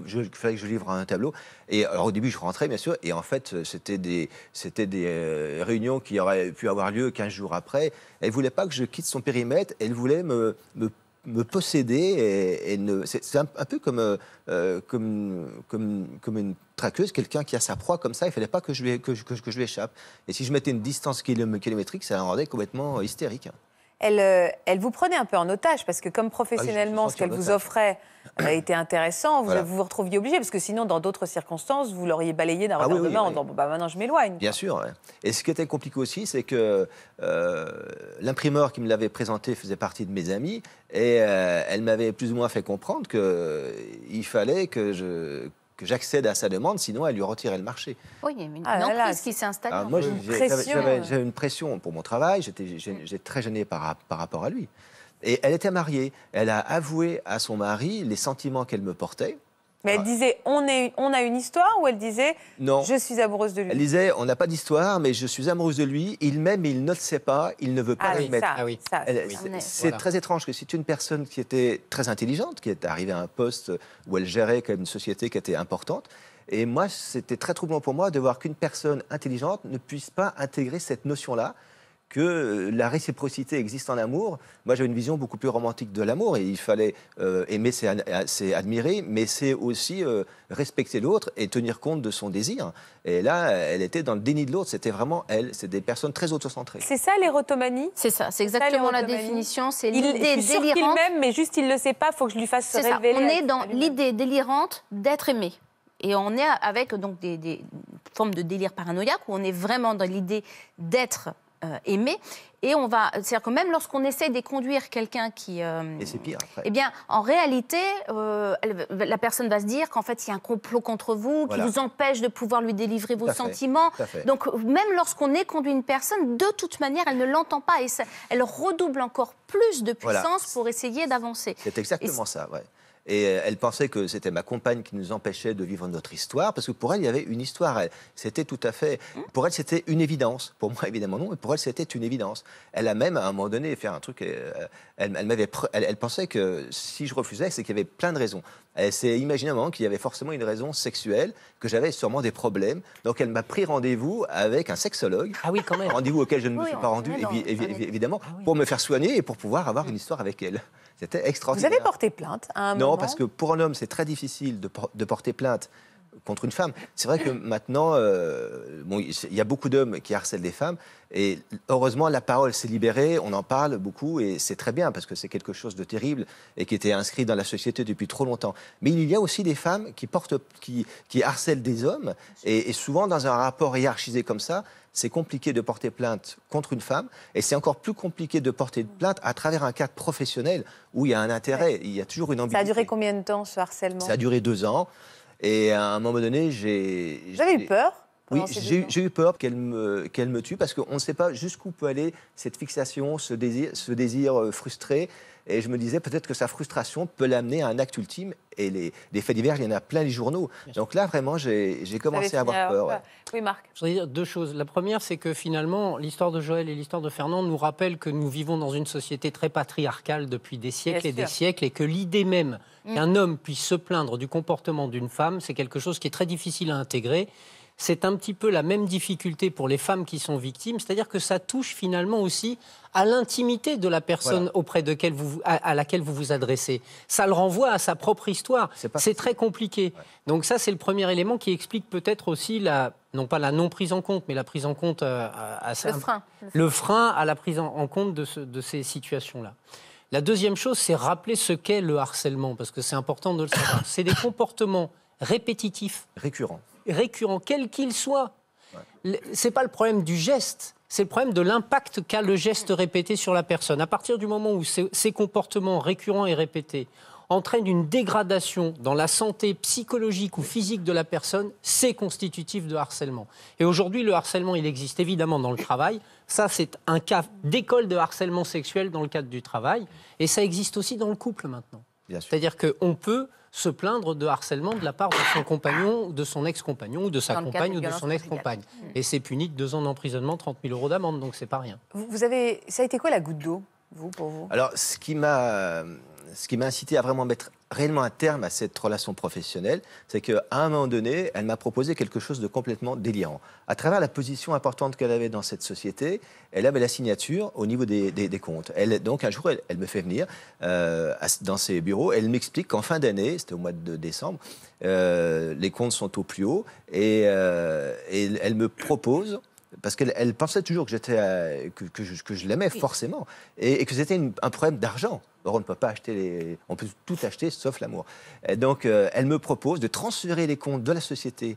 que je livre, un tableau. Et au début, je rentrais, bien sûr, et en fait, c'était des, euh, réunions qui auraient pu avoir lieu 15 jours après. Elle ne voulait pas que je quitte son périmètre, elle voulait me, me me posséder et, c'est un, peu euh, euh, comme, comme, comme, une traqueuse, quelqu'un qui a sa proie comme ça, il ne fallait pas que je, lui, que, que échappe. Et si je mettais une distance kilométrique, ça la rendait complètement hystérique. Hein. Euh, elle, vous prenait un peu en otage parce que comme professionnellement, ah ce qu'elle vous offrait été intéressant, vous, vous retrouviez obligé parce que sinon, dans d'autres circonstances, vous l'auriez balayé d'un ah revers de main en disant bah, maintenant je m'éloigne. Bien sûr. Et ce qui était compliqué aussi, c'est que euh, l'imprimeur qui me l'avait présenté faisait partie de mes amis et euh, elle m'avait plus ou moins fait comprendre qu'il fallait que je que j'accède à sa demande, sinon elle lui retirait le marché. Oui, il y a une, ah qui s'est installée. moi, j'avais une pression pour mon travail, j'étais très gêné par rapport à lui. Et elle était mariée, elle a avoué à son mari les sentiments qu'elle me portait, mais elle ah. disait on, a une histoire ou elle disait je suis amoureuse de lui Elle disait on n'a pas d'histoire, mais je suis amoureuse de lui, il m'aime, il ne le sait pas, il ne veut pas l'admettre. Ah, ah C'est très étrange que c'est une personne qui était très intelligente, qui est arrivée à un poste où elle gérait une société qui était importante. Et moi, c'était très troublant pour moi de voir qu'une personne intelligente ne puisse pas intégrer cette notion-là que euh, la réciprocité existe en amour. Moi, j'ai une vision beaucoup plus romantique de l'amour et il fallait euh, aimer, c'est admirer, mais c'est aussi euh, respecter l'autre et tenir compte de son désir. Et là, elle était dans le déni de l'autre. C'était vraiment elle. C'est des personnes très autocentrées. C'est ça l'érotomanie C'est ça. C'est exactement la définition. C'est l'idée délirante. Il m'aime, mais juste il ne le sait pas. Il Faut que je lui fasse se révéler. On est dans l'idée délirante d'être aimé. Et on est avec donc des, des formes de délire paranoïaque où on est vraiment dans l'idée d'être euh, aimer. Et on va, c'est-à-dire que même lorsqu'on essaie d'éconduire quelqu'un qui, euh, et c'est pire. Après. Eh bien, en réalité, euh, la personne va se dire qu'en fait il y a un complot contre vous, qui vous empêche de pouvoir lui délivrer vos sentiments. Donc même lorsqu'on est conduit une personne, de toute manière, elle ne l'entend pas et elle redouble encore plus de puissance pour essayer d'avancer. C'est exactement ça. Ouais. Et euh, elle pensait que c'était ma compagne qui nous empêchait de vivre notre histoire, parce que pour elle, il y avait une histoire. C'était tout à fait. Pour elle, c'était une évidence. Pour moi, évidemment, non, mais pour elle, c'était une évidence. Elle a même, à un moment donné, fait un truc. Euh, elle, elle, pensait que si je refusais, c'est qu'il y avait plein de raisons. Elle s'est imaginé qu'il y avait forcément une raison sexuelle, que j'avais sûrement des problèmes. Donc, elle m'a pris rendez-vous avec un sexologue. Ah oui, quand même. Rendez-vous auquel je ne me suis pas rendu, évidemment, ah pour me faire soigner et pour pouvoir avoir une histoire avec elle. C'était extraordinaire. Vous avez porté plainte à un non, moment Non, parce que pour un homme, c'est très difficile de, porter plainte contre une femme. C'est vrai que maintenant, euh, il y a beaucoup d'hommes qui harcèlent des femmes, et heureusement, la parole s'est libérée, on en parle beaucoup, et c'est très bien, parce que c'est quelque chose de terrible, et qui était inscrit dans la société depuis trop longtemps. Mais il y a aussi des femmes qui, portent, qui, harcèlent des hommes, et souvent dans un rapport hiérarchisé comme ça, c'est compliqué de porter plainte contre une femme et c'est encore plus compliqué de porter mm. plainte à travers un cadre professionnel où il y a un intérêt, il y a toujours une ambition. Ça a duré combien de temps ce harcèlement Ça a duré deux ans et à un moment donné, j'ai. J'avais eu peur oui, j'ai eu peur qu'elle me, qu'elle me tue parce qu'on ne sait pas jusqu'où peut aller cette fixation, ce désir, ce désir euh, frustré. Et je me disais peut-être que sa frustration peut l'amener à un acte ultime. Et les, faits divers, il y en a plein les journaux. Donc là, vraiment, j'ai commencé à avoir peur. Oui, Marc. Je voudrais dire deux choses. La première, c'est que finalement, l'histoire de Joël et l'histoire de Fernand nous rappellent que nous vivons dans une société très patriarcale depuis des siècles et des siècles, et que l'idée même mm. qu'un homme puisse se plaindre du comportement d'une femme, c'est quelque chose qui est très difficile à intégrer c'est un petit peu la même difficulté pour les femmes qui sont victimes, c'est-à-dire que ça touche finalement aussi à l'intimité de la personne auprès de à, laquelle vous vous adressez. Ça le renvoie à sa propre histoire. C'est très compliqué. Donc ça, c'est le premier élément qui explique peut-être aussi la non pas la non prise en compte, mais la prise en compte euh, le, frein. le, frein. à la prise en, compte de, de ces situations-là. La deuxième chose, c'est rappeler ce qu'est le harcèlement, parce que c'est important de le savoir. C'est des comportements répétitifs, récurrents, récurrent, quel qu'il soit. Ce C'est pas le problème du geste, c'est le problème de l'impact qu'a le geste répété sur la personne. À partir du moment où ces, ces comportements récurrents et répétés entraînent une dégradation dans la santé psychologique ou physique de la personne, c'est constitutif de harcèlement. Et aujourd'hui, le harcèlement, il existe évidemment dans le travail. Ça, c'est un cas d'école de harcèlement sexuel dans le cadre du travail. Et ça existe aussi dans le couple maintenant. C'est-à-dire qu'on peut se plaindre de harcèlement de la part de son compagnon, ou de son ex-compagnon, ou de sa compagne, ou de son ex-compagne. Mm. Et c'est puni de deux ans d'emprisonnement, 30 000 euros d'amende, donc c'est pas rien. vous avez, ça a été quoi la goutte d'eau vous, pour vous Alors, ce qui m'a ce qui m'a incité à vraiment mettre réellement un terme à cette relation professionnelle, c'est qu'à un moment donné, elle m'a proposé quelque chose de complètement délirant. À travers la position importante qu'elle avait dans cette société, elle avait la signature au niveau des, des, comptes. Elle, donc un jour, elle, me fait venir euh, dans ses bureaux, elle m'explique qu'en fin d'année, c'était au mois de décembre, euh, les comptes sont au plus haut, et, euh, et elle me propose parce qu'elle pensait toujours que, j'étais, euh, que, que, je, l'aimais forcément, et, que c'était un problème d'argent. Or, on ne peut pas acheter les... On peut tout acheter sauf l'amour. donc, euh, elle me propose de transférer les comptes de la société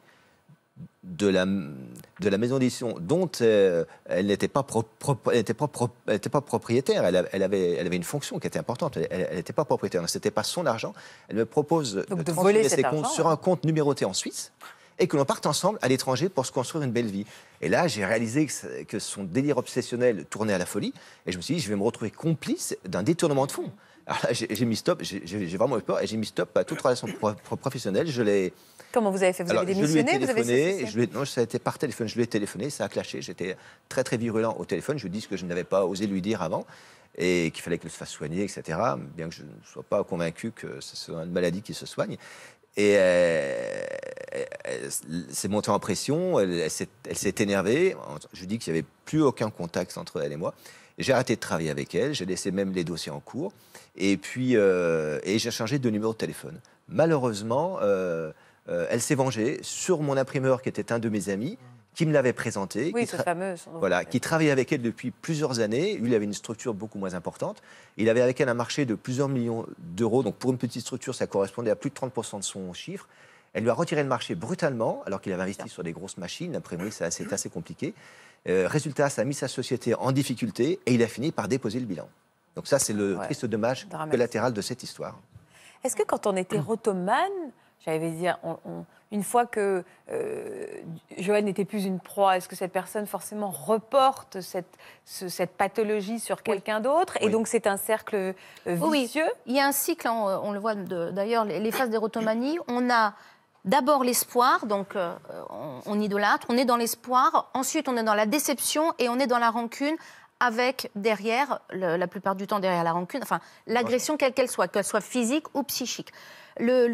de la, de la maison d'édition dont euh, elle n'était pas, pas, propriétaire, elle, avait, elle avait une fonction qui était importante, elle n'était pas propriétaire, ce n'était pas son argent. Elle me propose de, transférer ses comptes sur hein. un compte numéroté en Suisse et que l'on parte ensemble à l'étranger pour se construire une belle vie. Et là, j'ai réalisé que son délire obsessionnel tournait à la folie, et je me suis dit, je vais me retrouver complice d'un détournement de fonds. Alors là, j'ai mis stop, j'ai vraiment eu peur, et j'ai mis stop à toute relation professionnelle. Je l'ai. Comment vous avez fait Vous avez démissionné je lui ai téléphoné, vous avez je Non, ça a été par téléphone, je lui ai téléphoné, ça a clashé, j'étais très très virulent au téléphone, je lui ai dit ce que je n'avais pas osé lui dire avant et qu'il fallait qu'elle se fasse soigner, etc. Bien que je ne sois pas convaincu que ce soit une maladie qui se soigne. Et s'est euh, euh, montée en pression, elle, s'est énervée. Je lui dis qu'il n'y avait plus aucun contact entre elle et moi. J'ai arrêté de travailler avec elle, j'ai laissé même les dossiers en cours. Et puis, euh, et j'ai changé de numéro de téléphone. Malheureusement, elle s'est vengée sur mon imprimeur qui était un de mes amis qui me l'avait présenté. qui Voilà, qui travaillait avec elle depuis plusieurs années. Lui, il avait une structure beaucoup moins importante. Il avait avec elle un marché de plusieurs millions d'euros. Donc, pour une petite structure, ça correspondait à plus de 30% de son chiffre. Elle lui a retiré le marché brutalement, alors qu'il avait investi sur des grosses machines. Après moi, c'est assez, compliqué. Euh, résultat, ça a mis sa société en difficulté et il a fini par déposer le bilan. Donc ça, c'est le triste dommage collatéral de cette histoire. Est-ce que quand on était [clears throat] rotomane, j'avais dit, une fois que euh, Joël n'était plus une proie, est-ce que cette personne forcément reporte cette, cette pathologie sur quelqu'un d'autre Et donc c'est un cercle euh, oh vicieux oui. Il y a un cycle, on le voit d'ailleurs, les phases d'érotomanie. On a d'abord l'espoir, donc euh, on, idolâtre, on est dans l'espoir, ensuite on est dans la déception et on est dans la rancune avec derrière, la plupart du temps derrière la rancune, enfin l'agression quelle qu'elle soit, qu'elle soit physique ou psychique le,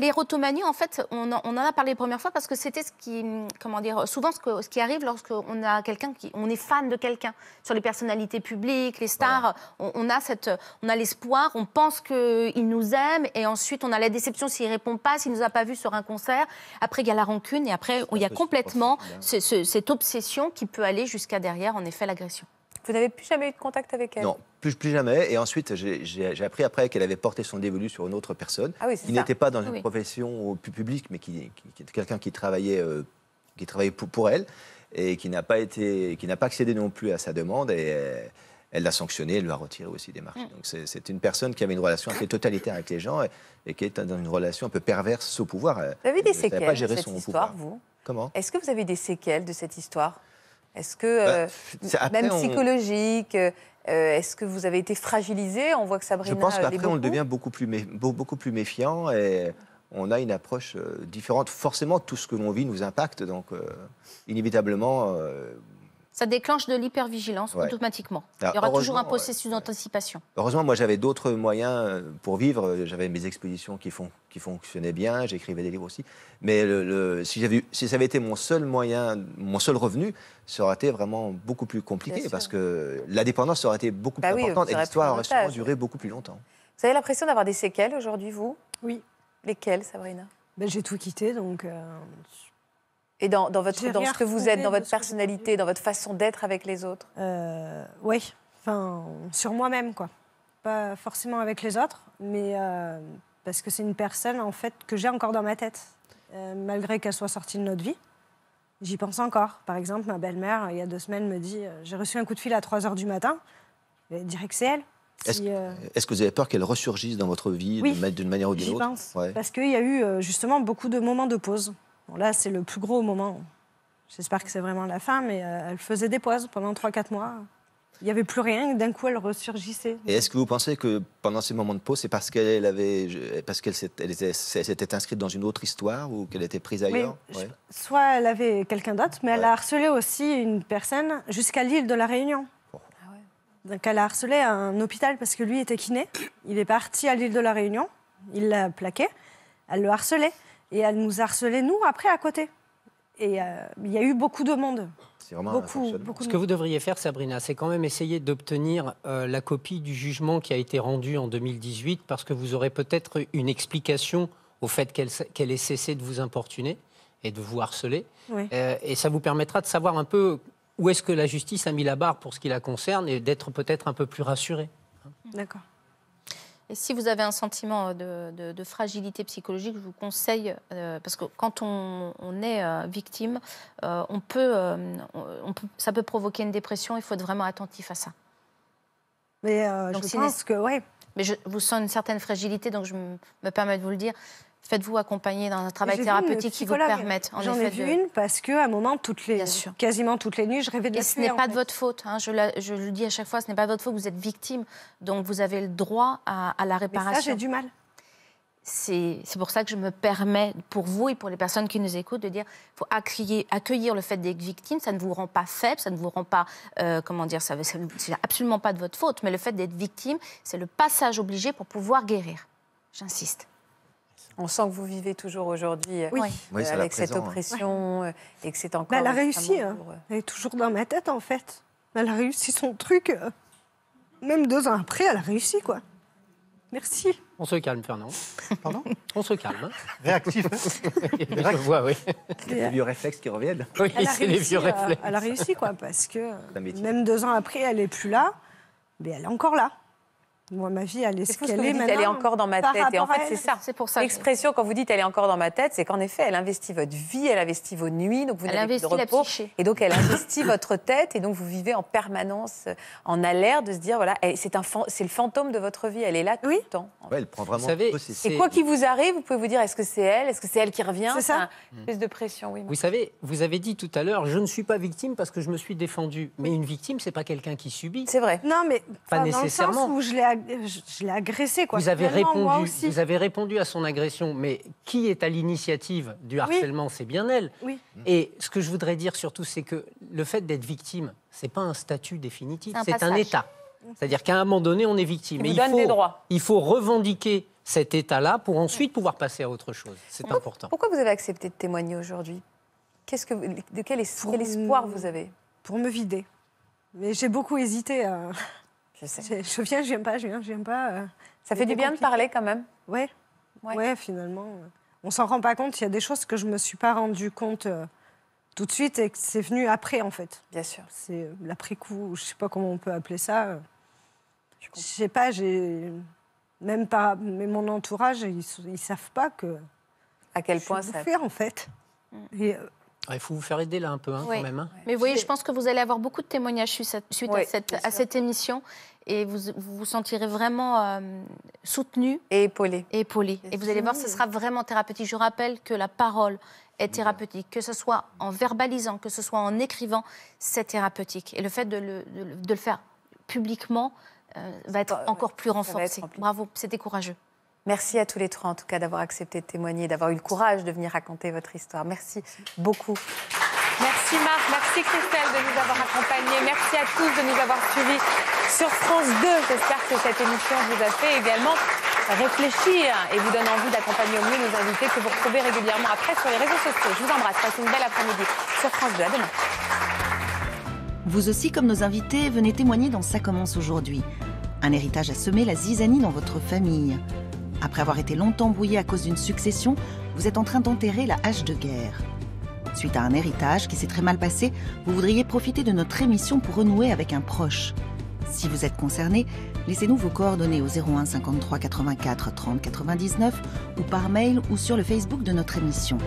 le, en fait, on en, a parlé la première fois parce que c'était ce qui, comment dire, souvent ce, qui arrive lorsqu'on a quelqu'un on est fan de quelqu'un. Sur les personnalités publiques, les stars, on, a cette, on a l'espoir, on pense qu'il nous aime et ensuite on a la déception s'il répond pas, s'il nous a pas vu sur un concert. Après, il y a la rancune et après, il y a complètement cette obsession qui peut aller jusqu'à derrière, en effet, l'agression. Vous n'avez plus jamais eu de contact avec elle Non, plus, plus jamais. Et ensuite, j'ai appris après qu'elle avait porté son dévolu sur une autre personne, qui ah n'était pas dans une profession publique, mais qui, était quelqu'un qui travaillait, euh, qui travaillait pour, elle et qui n'a pas, été, qui pas accédé non plus à sa demande. Et, euh, elle l'a sanctionné, elle lui a retiré aussi des marchés. Mm. Donc c'est une personne qui avait une relation assez totalitaire avec les gens et, qui est dans une relation un peu perverse au pouvoir. Vous avez des séquelles de cette histoire, vous Comment Est-ce que vous avez des séquelles de cette histoire est-ce que, euh, bah, même psychologique, euh, euh, Est-ce que vous avez été fragilisé On voit que Sabrina. Je pense qu'après, on devient beaucoup plus, beaucoup plus méfiant et on a une approche différente. Forcément, tout ce que l'on vit nous impacte. Donc, inévitablement, ça déclenche de l'hypervigilance automatiquement. Il y aura toujours un processus d'anticipation. Heureusement, moi j'avais d'autres moyens euh, pour vivre. J'avais mes expositions qui, font, qui fonctionnaient bien, j'écrivais des livres aussi. Mais le, si, j'avais, si ça avait été mon seul moyen, mon seul revenu, ça aurait été vraiment beaucoup plus compliqué parce que la dépendance aurait été beaucoup bah plus importante et l'histoire aurait sûrement duré beaucoup plus longtemps. Vous avez l'impression d'avoir des séquelles aujourd'hui, vous Oui. Lesquelles, Sabrina ben, J'ai tout quitté, donc euh, et dans, votre, dans ce que vous êtes, dans votre personnalité, dans votre façon d'être avec les autres euh, Oui, enfin, sur moi-même, quoi. Pas forcément avec les autres, mais euh, parce que c'est une personne, en fait, que j'ai encore dans ma tête, euh, malgré qu'elle soit sortie de notre vie. J'y pense encore. Par exemple, ma belle-mère, il y a deux semaines, me dit J'ai reçu un coup de fil à 3 h du matin. Je que c'est elle. Est-ce que vous avez peur qu'elle ressurgisse dans votre vie oui, d'une manière ou d'une autre pense, Parce qu'il y a eu justement beaucoup de moments de pause là, c'est le plus gros moment. J'espère que c'est vraiment la fin, mais euh, elle faisait des pauses pendant 3-4 mois. Il n'y avait plus rien, et d'un coup, elle ressurgissait. Et est-ce que vous pensez que pendant ces moments de pause, c'est parce qu'elle parce qu'elle s'était inscrite dans une autre histoire ou qu'elle était prise ailleurs Soit elle avait quelqu'un d'autre, mais elle a harcelé aussi une personne jusqu'à l'île de la Réunion. Oh. Ah Donc elle a harcelé un hôpital parce que lui était kiné. Il est parti à l'île de la Réunion, il l'a plaqué, elle le harcelait. Et elle nous harcelait, nous, après, à côté. Et euh, il y a eu beaucoup de monde. C'est vraiment beaucoup, Ce que vous devriez faire, Sabrina, c'est quand même essayer d'obtenir euh, la copie du jugement qui a été rendu en 2018, parce que vous aurez peut-être une explication au fait qu'elle ait cessé de vous importuner et de vous harceler. Euh, et ça vous permettra de savoir un peu où est-ce que la justice a mis la barre pour ce qui la concerne et d'être peut-être un peu plus rassuré. D'accord. Et si vous avez un sentiment euh, de, fragilité psychologique, je vous conseille, euh, parce que quand on, est euh, victime, on peut, ça peut provoquer une dépression, il faut être vraiment attentif à ça. Mais je pense que, ouais. Mais je vous sens une certaine fragilité, donc je me permets de vous le dire faites-vous accompagner dans un travail thérapeutique qui vous permette. J'en ai vu une parce que à un moment toutes les, quasiment toutes les nuits, je rêvais de. Et ce n'est pas de votre faute. Hein. je, le dis à chaque fois, ce n'est pas de votre faute. Vous êtes victime, donc vous avez le droit à, la réparation. Mais ça, j'ai du mal. C'est pour ça que je me permets, pour vous et pour les personnes qui nous écoutent, de dire qu'il faut accueillir, accueillir, le fait d'être victime. Ça ne vous rend pas faible, ça ne vous rend pas, euh, comment dire, ça, absolument pas de votre faute. Mais le fait d'être victime, c'est le passage obligé pour pouvoir guérir. J'insiste. On sent que vous vivez toujours aujourd'hui euh, euh, avec cette oppression euh, et que c'est encore. Bah, elle a réussi. Hein. Elle est toujours dans ma tête en fait. Elle a réussi son truc. Même deux ans après, elle a réussi quoi. Merci. On se calme, Fernand. Pardon On se calme. Hein. Réactif. Hein. [laughs] je vois, oui. Les vieux réflexes qui reviennent. Oui, c'est elle a réussi, quoi, parce que même deux ans après, elle n'est plus là, mais elle est encore là. Moi, ma vie, elle est ce qu'elle est. elle est encore dans ma tête. Et en fait, c'est ça. C'est pour ça. L'expression, quand vous dites elle est encore dans ma tête, c'est qu'en effet, elle investit votre vie, elle investit vos nuits, donc vous n'avez plus de repos. Et donc, elle investit votre tête, et donc vous vivez en permanence en alerte de se dire voilà, c'est un le fantôme de votre vie, elle est là tout le temps. Ouais, elle prend vraiment vous savez, Et quoi qu'il vous arrive, vous pouvez vous dire est-ce que c'est elle Est-ce que c'est elle qui revient C'est ça. Une de pression, oui. Vous savez, vous avez dit tout à l'heure je ne suis pas victime parce que je me suis défendue. Mais une victime, c'est pas quelqu'un qui subit. C'est vrai. Non, mais pas nécessairement. je l'ai je, l'ai agressée, Quoi. Vous, avez répondu, vous avez répondu à son agression, mais qui est à l'initiative du harcèlement C'est bien elle. Oui. Et ce que je voudrais dire surtout, c'est que le fait d'être victime, c'est pas un statut définitif, c'est un, état. C'est-à-dire qu'à un moment donné, on est victime. Et il, faut, des droits. il faut revendiquer cet état-là pour ensuite pouvoir passer à autre chose. C'est important. Pourquoi vous avez accepté de témoigner aujourd'hui que, De quel, quel espoir vous avez Pour me vider. Mais j'ai beaucoup hésité à... Euh, je viens, je viens pas, je viens, je viens pas. Euh, ça fait du bien de parler quand même. Ouais. Ouais, finalement. On s'en rend pas compte. Il y a des choses que je me suis pas rendu compte euh, tout de suite et que c'est venu après, en fait. Bien sûr. C'est euh, l'après-coup, je sais pas comment on peut appeler ça. Je, sais pas, j'ai. Même pas. Mais mon entourage, ils, ils savent pas que. À quel point ça suis en fait. Mm. Et il faut vous faire aider là un peu hein, quand même. Hein. Mais vous voyez, je pense que vous allez avoir beaucoup de témoignages suite, à, cette, émission et vous vous, sentirez vraiment euh, soutenu. Et épaulé. Et épaulé. Et, vous allez voir, ce sera vraiment thérapeutique. Je rappelle que la parole est mmh. thérapeutique, que ce soit en verbalisant, que ce soit en écrivant, c'est thérapeutique. Et le fait de le, faire publiquement euh, va être encore plus renforcé. Bravo, c'était courageux. Merci à tous les trois, en tout cas, d'avoir accepté de témoigner, d'avoir eu le courage de venir raconter votre histoire. Merci beaucoup. Merci Marc, merci Christelle de nous avoir accompagnés. Merci à tous de nous avoir suivis sur France 2. J'espère que cette émission vous a fait également réfléchir et vous donne envie d'accompagner au mieux nos invités que vous retrouvez régulièrement après sur les réseaux sociaux. Je vous embrasse, passez une belle après-midi sur France 2. À demain. Vous aussi, comme nos invités, venez témoigner dans Ça commence aujourd'hui. Un héritage à semer la zizanie dans votre famille. Après avoir été longtemps brouillé à cause d'une succession, vous êtes en train d'enterrer la hache de guerre. Suite à un héritage qui s'est très mal passé, vous voudriez profiter de notre émission pour renouer avec un proche. Si vous êtes concerné, laissez-nous vos coordonnées au 01 53 84 30 99 ou par mail ou sur le Facebook de notre émission.